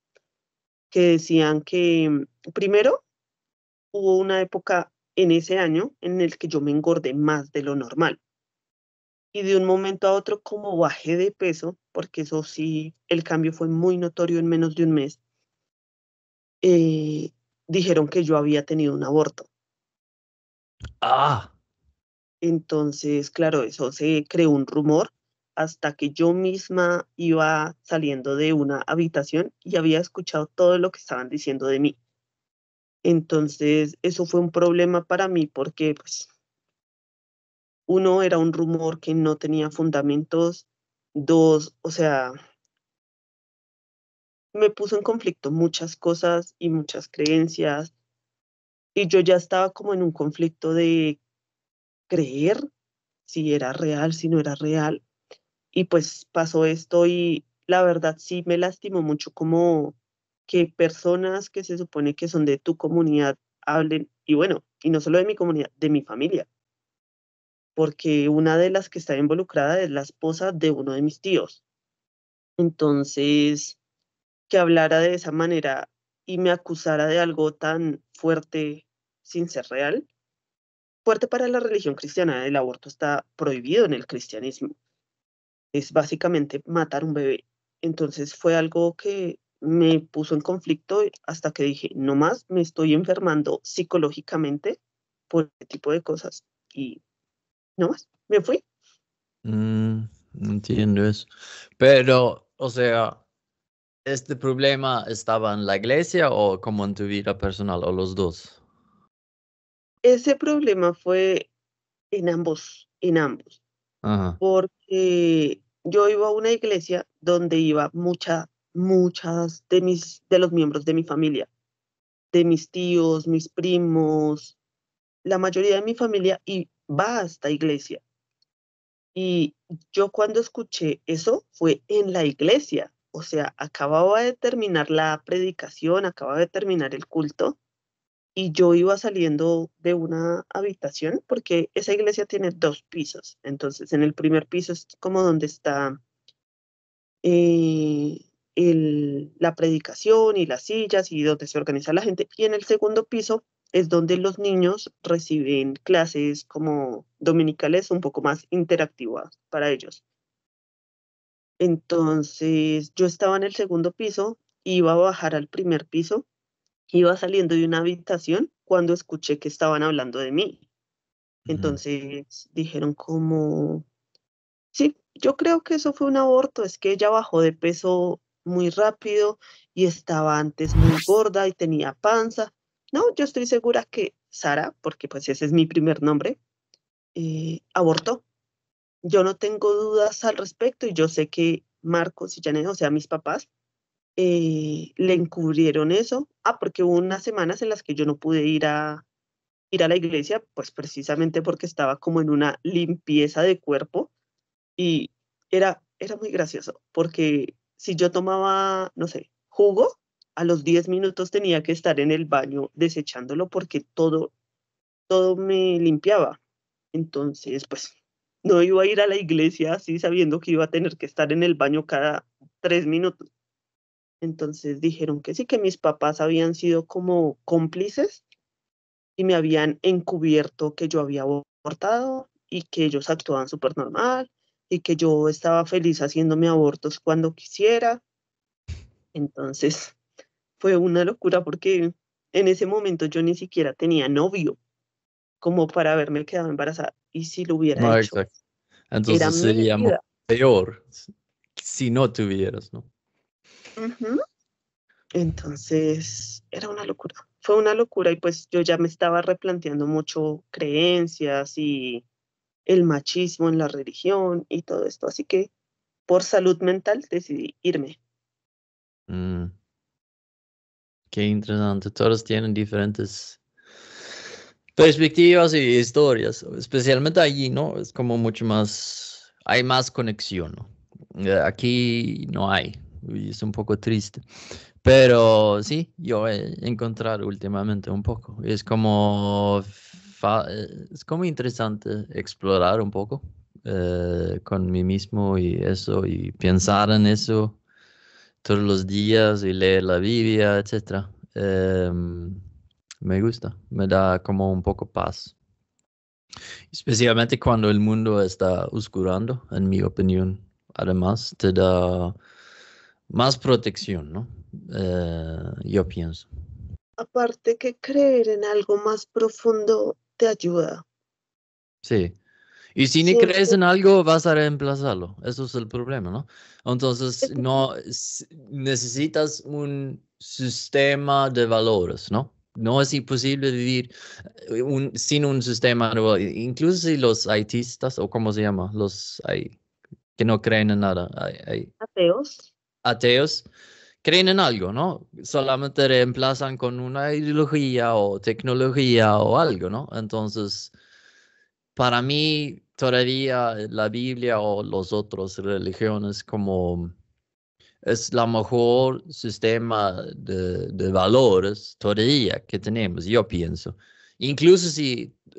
que decían que primero hubo una época en ese año en el que yo me engordé más de lo normal. Y de un momento a otro como bajé de peso, porque eso sí, el cambio fue muy notorio en menos de un mes eh, dijeron que yo había tenido un aborto. Ah. Entonces, claro, eso se creó un rumor hasta que yo misma iba saliendo de una habitación y había escuchado todo lo que estaban diciendo de mí. Entonces, eso fue un problema para mí porque, pues, uno, era un rumor que no tenía fundamentos, dos, o sea, me puso en conflicto muchas cosas y muchas creencias. Y yo ya estaba como en un conflicto de creer si era real, si no era real. Y pues pasó esto y la verdad sí me lastimó mucho como que personas que se supone que son de tu comunidad hablen, y bueno, y no solo de mi comunidad, de mi familia. Porque una de las que está involucrada es la esposa de uno de mis tíos. Entonces, que hablara de esa manera y me acusara de algo tan fuerte sin ser real. Fuerte para la religión cristiana, el aborto está prohibido en el cristianismo. Es básicamente matar un bebé. Entonces fue algo que me puso en conflicto hasta que dije, no más, me estoy enfermando psicológicamente por este tipo de cosas. Y no más, me fui. no mm, entiendo eso. Pero, o sea, ¿Este problema estaba en la iglesia o como en tu vida personal o los dos? Ese problema fue en ambos, en ambos. Porque yo iba a una iglesia donde iba muchas, muchas de mis, de los miembros de mi familia, de mis tíos, mis primos, la mayoría de mi familia y va a esta iglesia. Y yo cuando escuché eso fue en la iglesia, o sea, acababa de terminar la predicación, acababa de terminar el culto, y yo iba saliendo de una habitación, porque esa iglesia tiene dos pisos. Entonces, en el primer piso es como donde está eh, la predicación y las sillas y donde se organiza la gente. Y en el segundo piso es donde los niños reciben clases como dominicales un poco más interactivas para ellos. Entonces yo estaba en el segundo piso, iba a bajar al primer piso, iba saliendo de una habitación cuando escuché que estaban hablando de mí. Entonces dijeron como, sí, yo creo que eso fue un aborto, es que ella bajó de peso muy rápido y estaba antes muy gorda y tenía panza. No, yo estoy segura que Sara, porque pues ese es mi primer nombre, eh, abortó yo no tengo dudas al respecto y yo sé que Marcos y Janet, o sea, mis papás, eh, le encubrieron eso. Ah, porque hubo unas semanas en las que yo no pude ir a, ir a la iglesia, pues precisamente porque estaba como en una limpieza de cuerpo y era, era muy gracioso, porque si yo tomaba, no sé, jugo, a los 10 minutos tenía que estar en el baño desechándolo porque todo, todo me limpiaba. Entonces, pues no iba a ir a la iglesia así sabiendo que iba a tener que estar en el baño cada tres minutos. Entonces dijeron que sí, que mis papás habían sido como cómplices y me habían encubierto que yo había abortado y que ellos actuaban súper normal y que yo estaba feliz haciéndome abortos cuando quisiera. Entonces fue una locura porque en ese momento yo ni siquiera tenía novio como para haberme quedado embarazada y si lo hubiera hecho. Entonces sería peor si no tuvieras, ¿no? Entonces, era una locura. Fue una locura y pues yo ya me estaba replanteando mucho creencias y el machismo en la religión y todo esto. Así que por salud mental decidí irme. Mm. Qué interesante. Todos tienen diferentes Perspectivas y historias, especialmente allí, ¿no? Es como mucho más, hay más conexión, ¿no? Eh, aquí no hay, y es un poco triste. Pero sí, yo he encontrado últimamente un poco. Es como, eh, es como interesante explorar un poco eh, con mí mismo y eso, y pensar en eso todos los días y leer la Biblia, etc me gusta, me da como un poco paz. Especialmente cuando el mundo está oscurando, en mi opinión, además te da más protección, ¿no? Eh, yo pienso. Aparte que creer en algo más profundo te ayuda. Sí. Y si ni crees en algo, vas a reemplazarlo. Eso es el problema, ¿no? Entonces, no necesitas un sistema de valores, ¿no? No es imposible vivir eh, sin un sistema nuevo. Incluso si los haitistas, o cómo se llama, los que no creen en nada. Ateos. Ateos creen en algo, ¿no? Solamente reemplazan con una ideología o tecnología o algo, ¿no? Entonces, para mí, todavía la Biblia o los otros religiones como es la mejor sistema de, valores todavía que tenemos, yo pienso. Incluso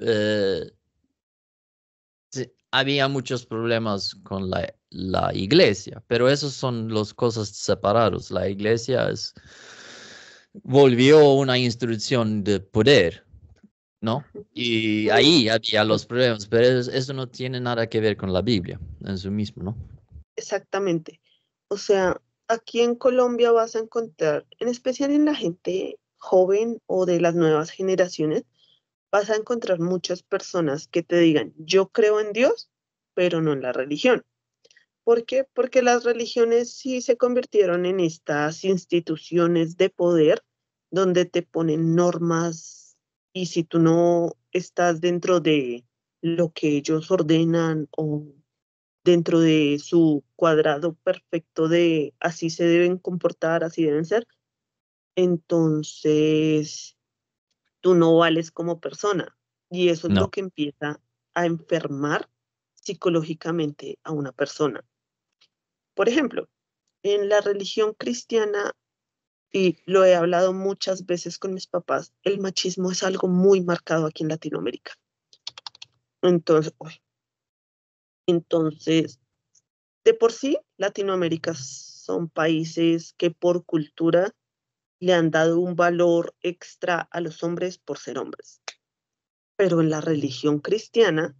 eh, si, había muchos problemas con la, la, iglesia, pero esas son las cosas separadas. La iglesia es, volvió una institución de poder, ¿no? Y ahí había los problemas, pero eso, no tiene nada que ver con la Biblia en sí mismo, ¿no? Exactamente. O sea, aquí en Colombia vas a encontrar, en especial en la gente joven o de las nuevas generaciones, vas a encontrar muchas personas que te digan, yo creo en Dios, pero no en la religión. ¿Por qué? Porque las religiones sí se convirtieron en estas instituciones de poder donde te ponen normas y si tú no estás dentro de lo que ellos ordenan o dentro de su cuadrado perfecto de así se deben comportar, así deben ser, entonces tú no vales como persona. Y eso es lo que empieza a enfermar psicológicamente a una persona. Por ejemplo, en la religión cristiana, y lo he hablado muchas veces con mis papás, el machismo es algo muy marcado aquí en Latinoamérica. Entonces, uy, entonces, de por sí, Latinoamérica son países que por cultura le han dado un valor extra a los hombres por ser hombres. Pero en la religión cristiana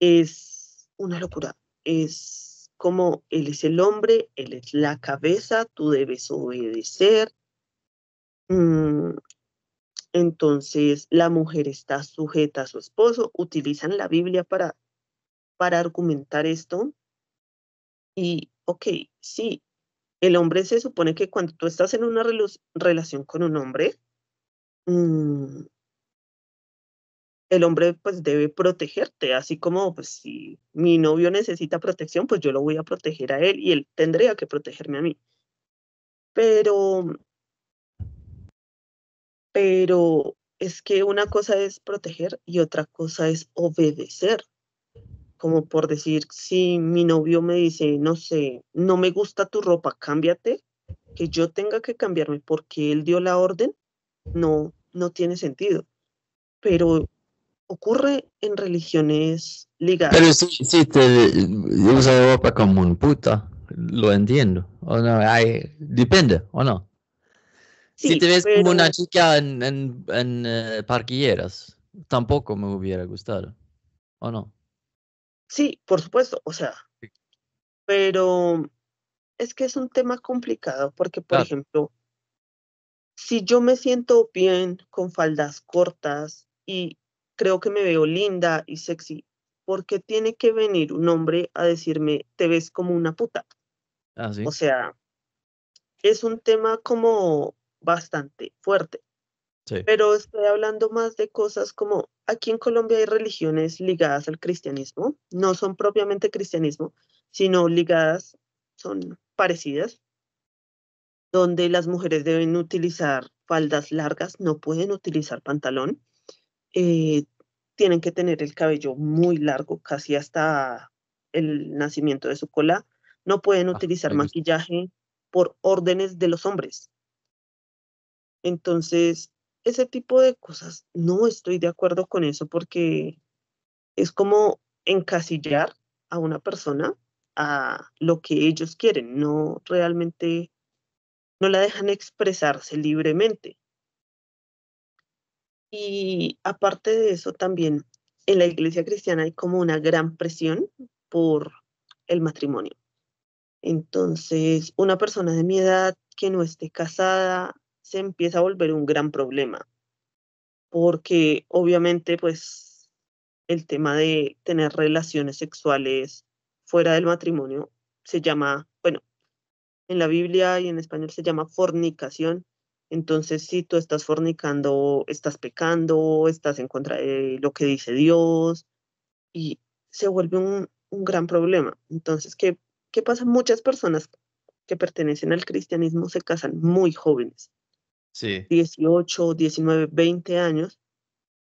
es una locura. Es como él es el hombre, él es la cabeza, tú debes obedecer. Mm, entonces la mujer está sujeta a su esposo, utilizan la Biblia para para argumentar esto. Y, ok, sí, el hombre se supone que cuando tú estás en una relación con un hombre, mm, el hombre pues debe protegerte, así como pues si mi novio necesita protección, pues yo lo voy a proteger a él y él tendría que protegerme a mí. Pero, pero es que una cosa es proteger y otra cosa es obedecer como por decir, si mi novio me dice, no sé, no me gusta tu ropa, cámbiate, que yo tenga que cambiarme porque él dio la orden, no, no tiene sentido. Pero ocurre en religiones ligadas. Pero si, te eh, usa ropa como un puta, lo entiendo. O no, depende, o no. si te ves como una chica en, en, eh, parquilleras, tampoco me hubiera gustado, o no. Sí, por supuesto, o sea, pero es que es un tema complicado porque, por ejemplo, si yo me siento bien con faldas cortas y creo que me veo linda y sexy, ¿por qué tiene que venir un hombre a decirme, te ves como una puta? Ah, o sea, es un tema como bastante fuerte. Pero estoy hablando más de cosas como aquí en Colombia hay religiones ligadas al cristianismo, no son propiamente cristianismo, sino ligadas, son parecidas, donde las mujeres deben utilizar faldas largas, no pueden utilizar pantalón, eh, tienen que tener el cabello muy largo, casi hasta el nacimiento de su cola, no pueden ah, utilizar maquillaje por órdenes de los hombres. Entonces, ese tipo de cosas, no estoy de acuerdo con eso porque es como encasillar a una persona a lo que ellos quieren, no realmente, no la dejan expresarse libremente. Y aparte de eso, también en la iglesia cristiana hay como una gran presión por el matrimonio. Entonces, una persona de mi edad que no esté casada se empieza a volver un gran problema, porque obviamente pues el tema de tener relaciones sexuales fuera del matrimonio se llama, bueno, en la Biblia y en español se llama fornicación. Entonces, si tú estás fornicando, estás pecando, estás en contra de lo que dice Dios y se vuelve un, gran problema. Entonces, ¿qué, ¿qué pasa? Muchas personas que pertenecen al cristianismo se casan muy jóvenes 18, 19, 20 años,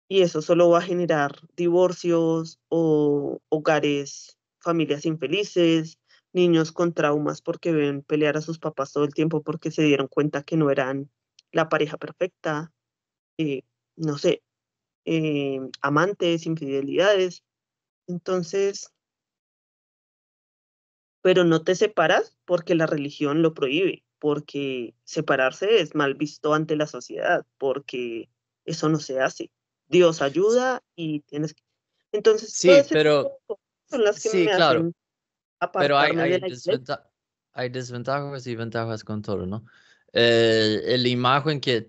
y eso solo va a generar divorcios o hogares, familias infelices, niños con traumas porque ven pelear a sus papás todo el tiempo porque se dieron cuenta que no eran la pareja perfecta, eh, no sé, eh, amantes, infidelidades. Entonces, pero no te separas porque la religión lo prohíbe porque separarse es mal visto ante la sociedad, porque eso no se hace. Dios ayuda y tienes que... Entonces, sí, pero... sí, claro. pero hay, hay, desventajas y ventajas con todo, ¿no? Eh, la imagen que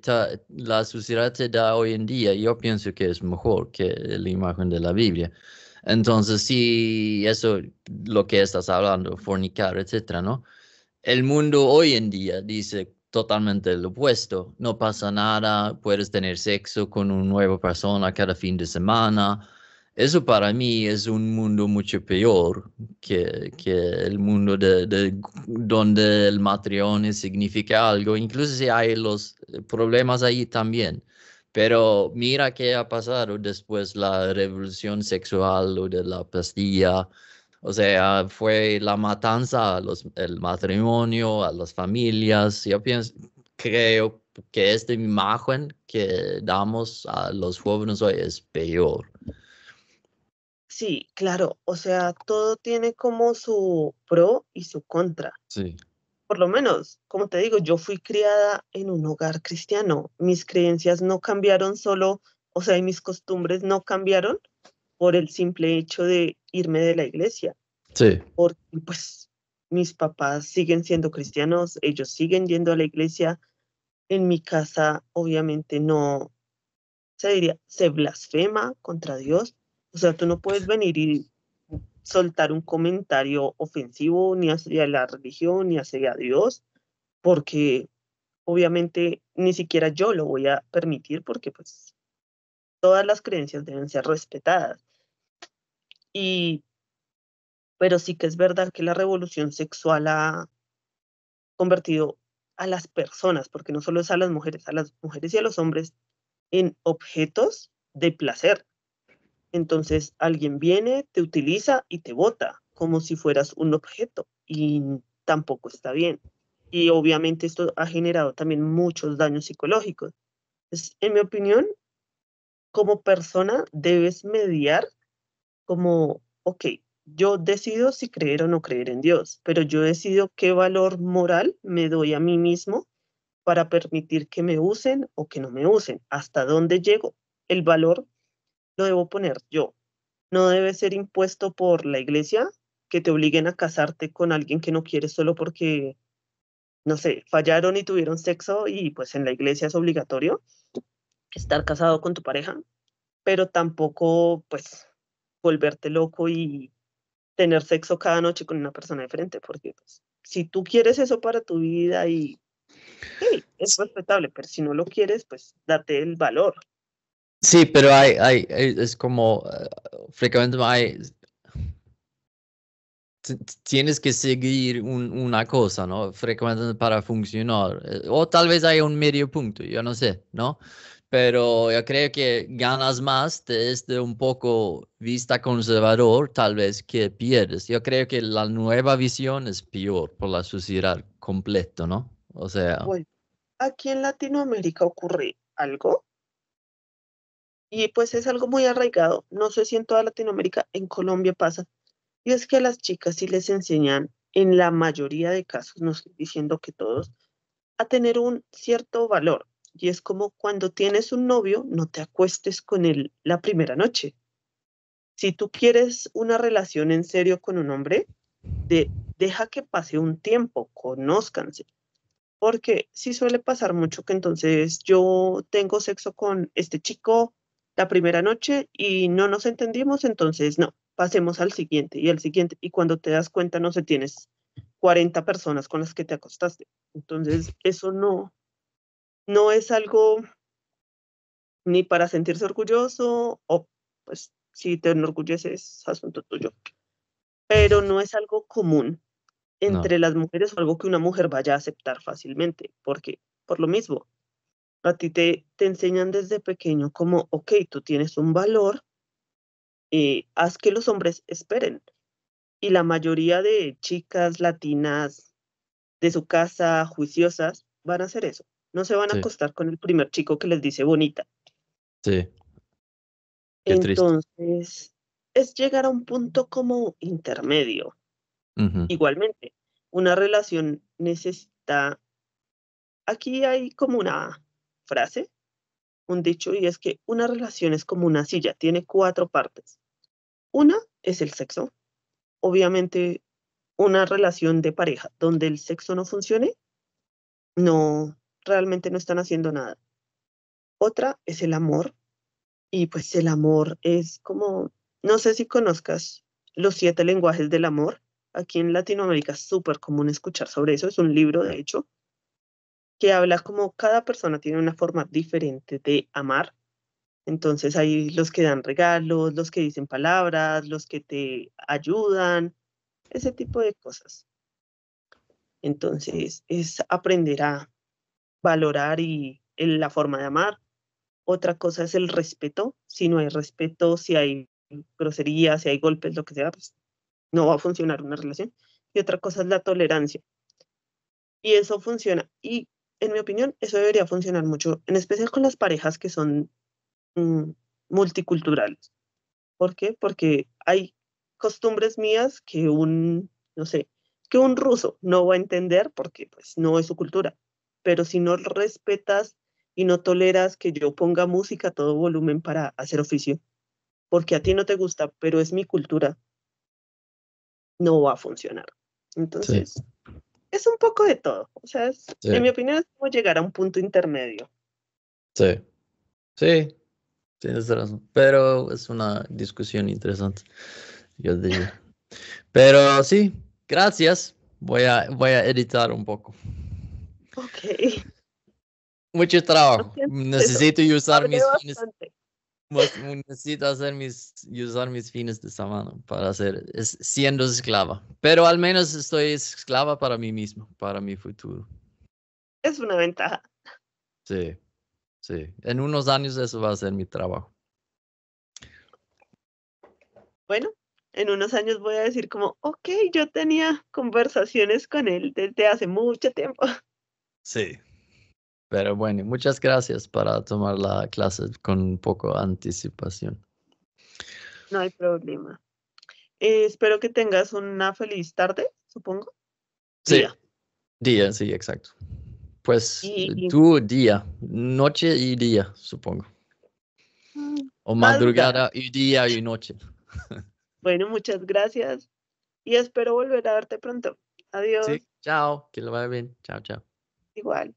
la sociedad te da hoy en día, yo pienso que es mejor que la imagen de la Biblia. Entonces, sí, eso, lo que estás hablando, fornicar, etcétera, ¿no? el mundo hoy en día dice totalmente lo opuesto. No pasa nada, puedes tener sexo con una nueva persona cada fin de semana. Eso para mí es un mundo mucho peor que, que el mundo de, donde el matrimonio significa algo, incluso si hay los problemas ahí también. Pero mira qué ha pasado después la revolución sexual o de la pastilla, o sea, fue la matanza a los, el matrimonio, a las familias. Yo pienso, creo que esta imagen que damos a los jóvenes hoy es peor. Sí, claro, o sea, todo tiene como su pro y su contra. Sí. Por lo menos, como te digo, yo fui criada en un hogar cristiano. Mis creencias no cambiaron solo, o sea, mis costumbres no cambiaron por el simple hecho de irme de la iglesia. Sí. Porque pues mis papás siguen siendo cristianos, ellos siguen yendo a la iglesia. En mi casa obviamente no, se diría, se blasfema contra Dios. O sea, tú no puedes venir y soltar un comentario ofensivo ni hacia la religión ni hacia Dios, porque obviamente ni siquiera yo lo voy a permitir porque pues todas las creencias deben ser respetadas. Y, pero sí que es verdad que la revolución sexual ha convertido a las personas, porque no solo es a las mujeres, a las mujeres y a los hombres, en objetos de placer. Entonces alguien viene, te utiliza y te vota como si fueras un objeto y tampoco está bien. Y obviamente esto ha generado también muchos daños psicológicos. Pues, en mi opinión, como persona debes mediar como, ok, yo decido si creer o no creer en Dios, pero yo decido qué valor moral me doy a mí mismo para permitir que me usen o que no me usen, hasta dónde llego. El valor lo debo poner yo. No debe ser impuesto por la iglesia que te obliguen a casarte con alguien que no quieres solo porque, no sé, fallaron y tuvieron sexo y pues en la iglesia es obligatorio estar casado con tu pareja, pero tampoco pues volverte loco y tener sexo cada noche con una persona diferente, porque pues, si tú quieres eso para tu vida y es respetable, pero si no lo quieres, pues date el valor. Sí, pero hay, hay es como eh, frecuentemente hay, tienes que seguir una cosa, ¿no? Frecuentemente para funcionar. Eh, o tal vez hay un medio punto, yo no sé, ¿no? pero yo creo que ganas más desde este un poco vista conservador, tal vez que pierdes. Yo creo que la nueva visión es peor por la sociedad completa, ¿no? O sea... aquí en Latinoamérica ocurre algo y pues es algo muy arraigado. No sé si en toda Latinoamérica, en Colombia pasa. Y es que las chicas sí les enseñan, en la mayoría de casos, no estoy diciendo que todos, a tener un cierto valor, y es como cuando tienes un novio, no te acuestes con él la primera noche. Si tú quieres una relación en serio con un hombre, de, deja que pase un tiempo, conózcanse. Porque sí suele pasar mucho que entonces yo tengo sexo con este chico la primera noche y no nos entendimos, entonces no, pasemos al siguiente y al siguiente. Y cuando te das cuenta, no sé, tienes 40 personas con las que te acostaste. Entonces, eso no, no es algo ni para sentirse orgulloso o pues si te enorgulleces es asunto tuyo, pero no es algo común entre las mujeres o algo que una mujer vaya a aceptar fácilmente, porque por lo mismo, a ti te, te enseñan desde pequeño como, ok, tú tienes un valor, y eh, haz que los hombres esperen. Y la mayoría de chicas latinas de su casa, juiciosas, van a hacer eso. No se van a acostar con el primer chico que les dice bonita. Sí. Entonces, es llegar a un punto como intermedio. Igualmente, una relación necesita... Aquí hay como una frase, un dicho, y es que una relación es como una silla, tiene cuatro partes. Una es el sexo. Obviamente, una relación de pareja donde el sexo no funcione, no, realmente no están haciendo nada. Otra es el amor. Y pues el amor es como, no sé si conozcas los siete lenguajes del amor. Aquí en Latinoamérica es súper común escuchar sobre eso. Es un libro, de hecho, que habla como cada persona tiene una forma diferente de amar. Entonces hay los que dan regalos, los que dicen palabras, los que te ayudan, ese tipo de cosas. Entonces es aprender a valorar y en eh, la forma de amar. Otra cosa es el respeto. Si no hay respeto, si hay groserías, si hay golpes, lo que sea, pues no va a funcionar una relación. Y otra cosa es la tolerancia. Y eso funciona. Y en mi opinión, eso debería funcionar mucho, en especial con las parejas que son mm, multiculturales. ¿Por qué? Porque hay costumbres mías que un, no sé, que un ruso no va a entender porque pues no es su cultura pero si no respetas y no toleras que yo ponga música a todo volumen para hacer oficio, porque a ti no te gusta, pero es mi cultura, no va a funcionar. Entonces, es un poco de todo. O sea, en mi opinión es como llegar a un punto intermedio. Sí, sí, tienes razón, pero es una discusión interesante, yo diría. Pero sí, gracias. Voy a, voy a editar un poco. Ok. Mucho trabajo. Pues, necesito usar mis fines. Mm, necesito hacer mis, usar mis fines de semana para hacer, siendo esclava. Pero al menos estoy esclava para mí mismo, para mi futuro. Es una ventaja. Sí, sí. En unos años eso va a ser mi trabajo. Bueno, en unos años voy a decir como, ok, yo tenía conversaciones con él desde hace mucho tiempo. Sí. Pero bueno, muchas gracias para tomar la clase con un poco anticipación. No hay problema. Eh, espero que tengas una feliz tarde, supongo. Sí. Día, sí, exacto. Pues eh, tu día, noche y día, supongo. Mm, o madrugada y día y noche. Bueno, muchas gracias y espero volver a verte pronto. Adiós. chao, que lo vaya bien. Chao, chao igual.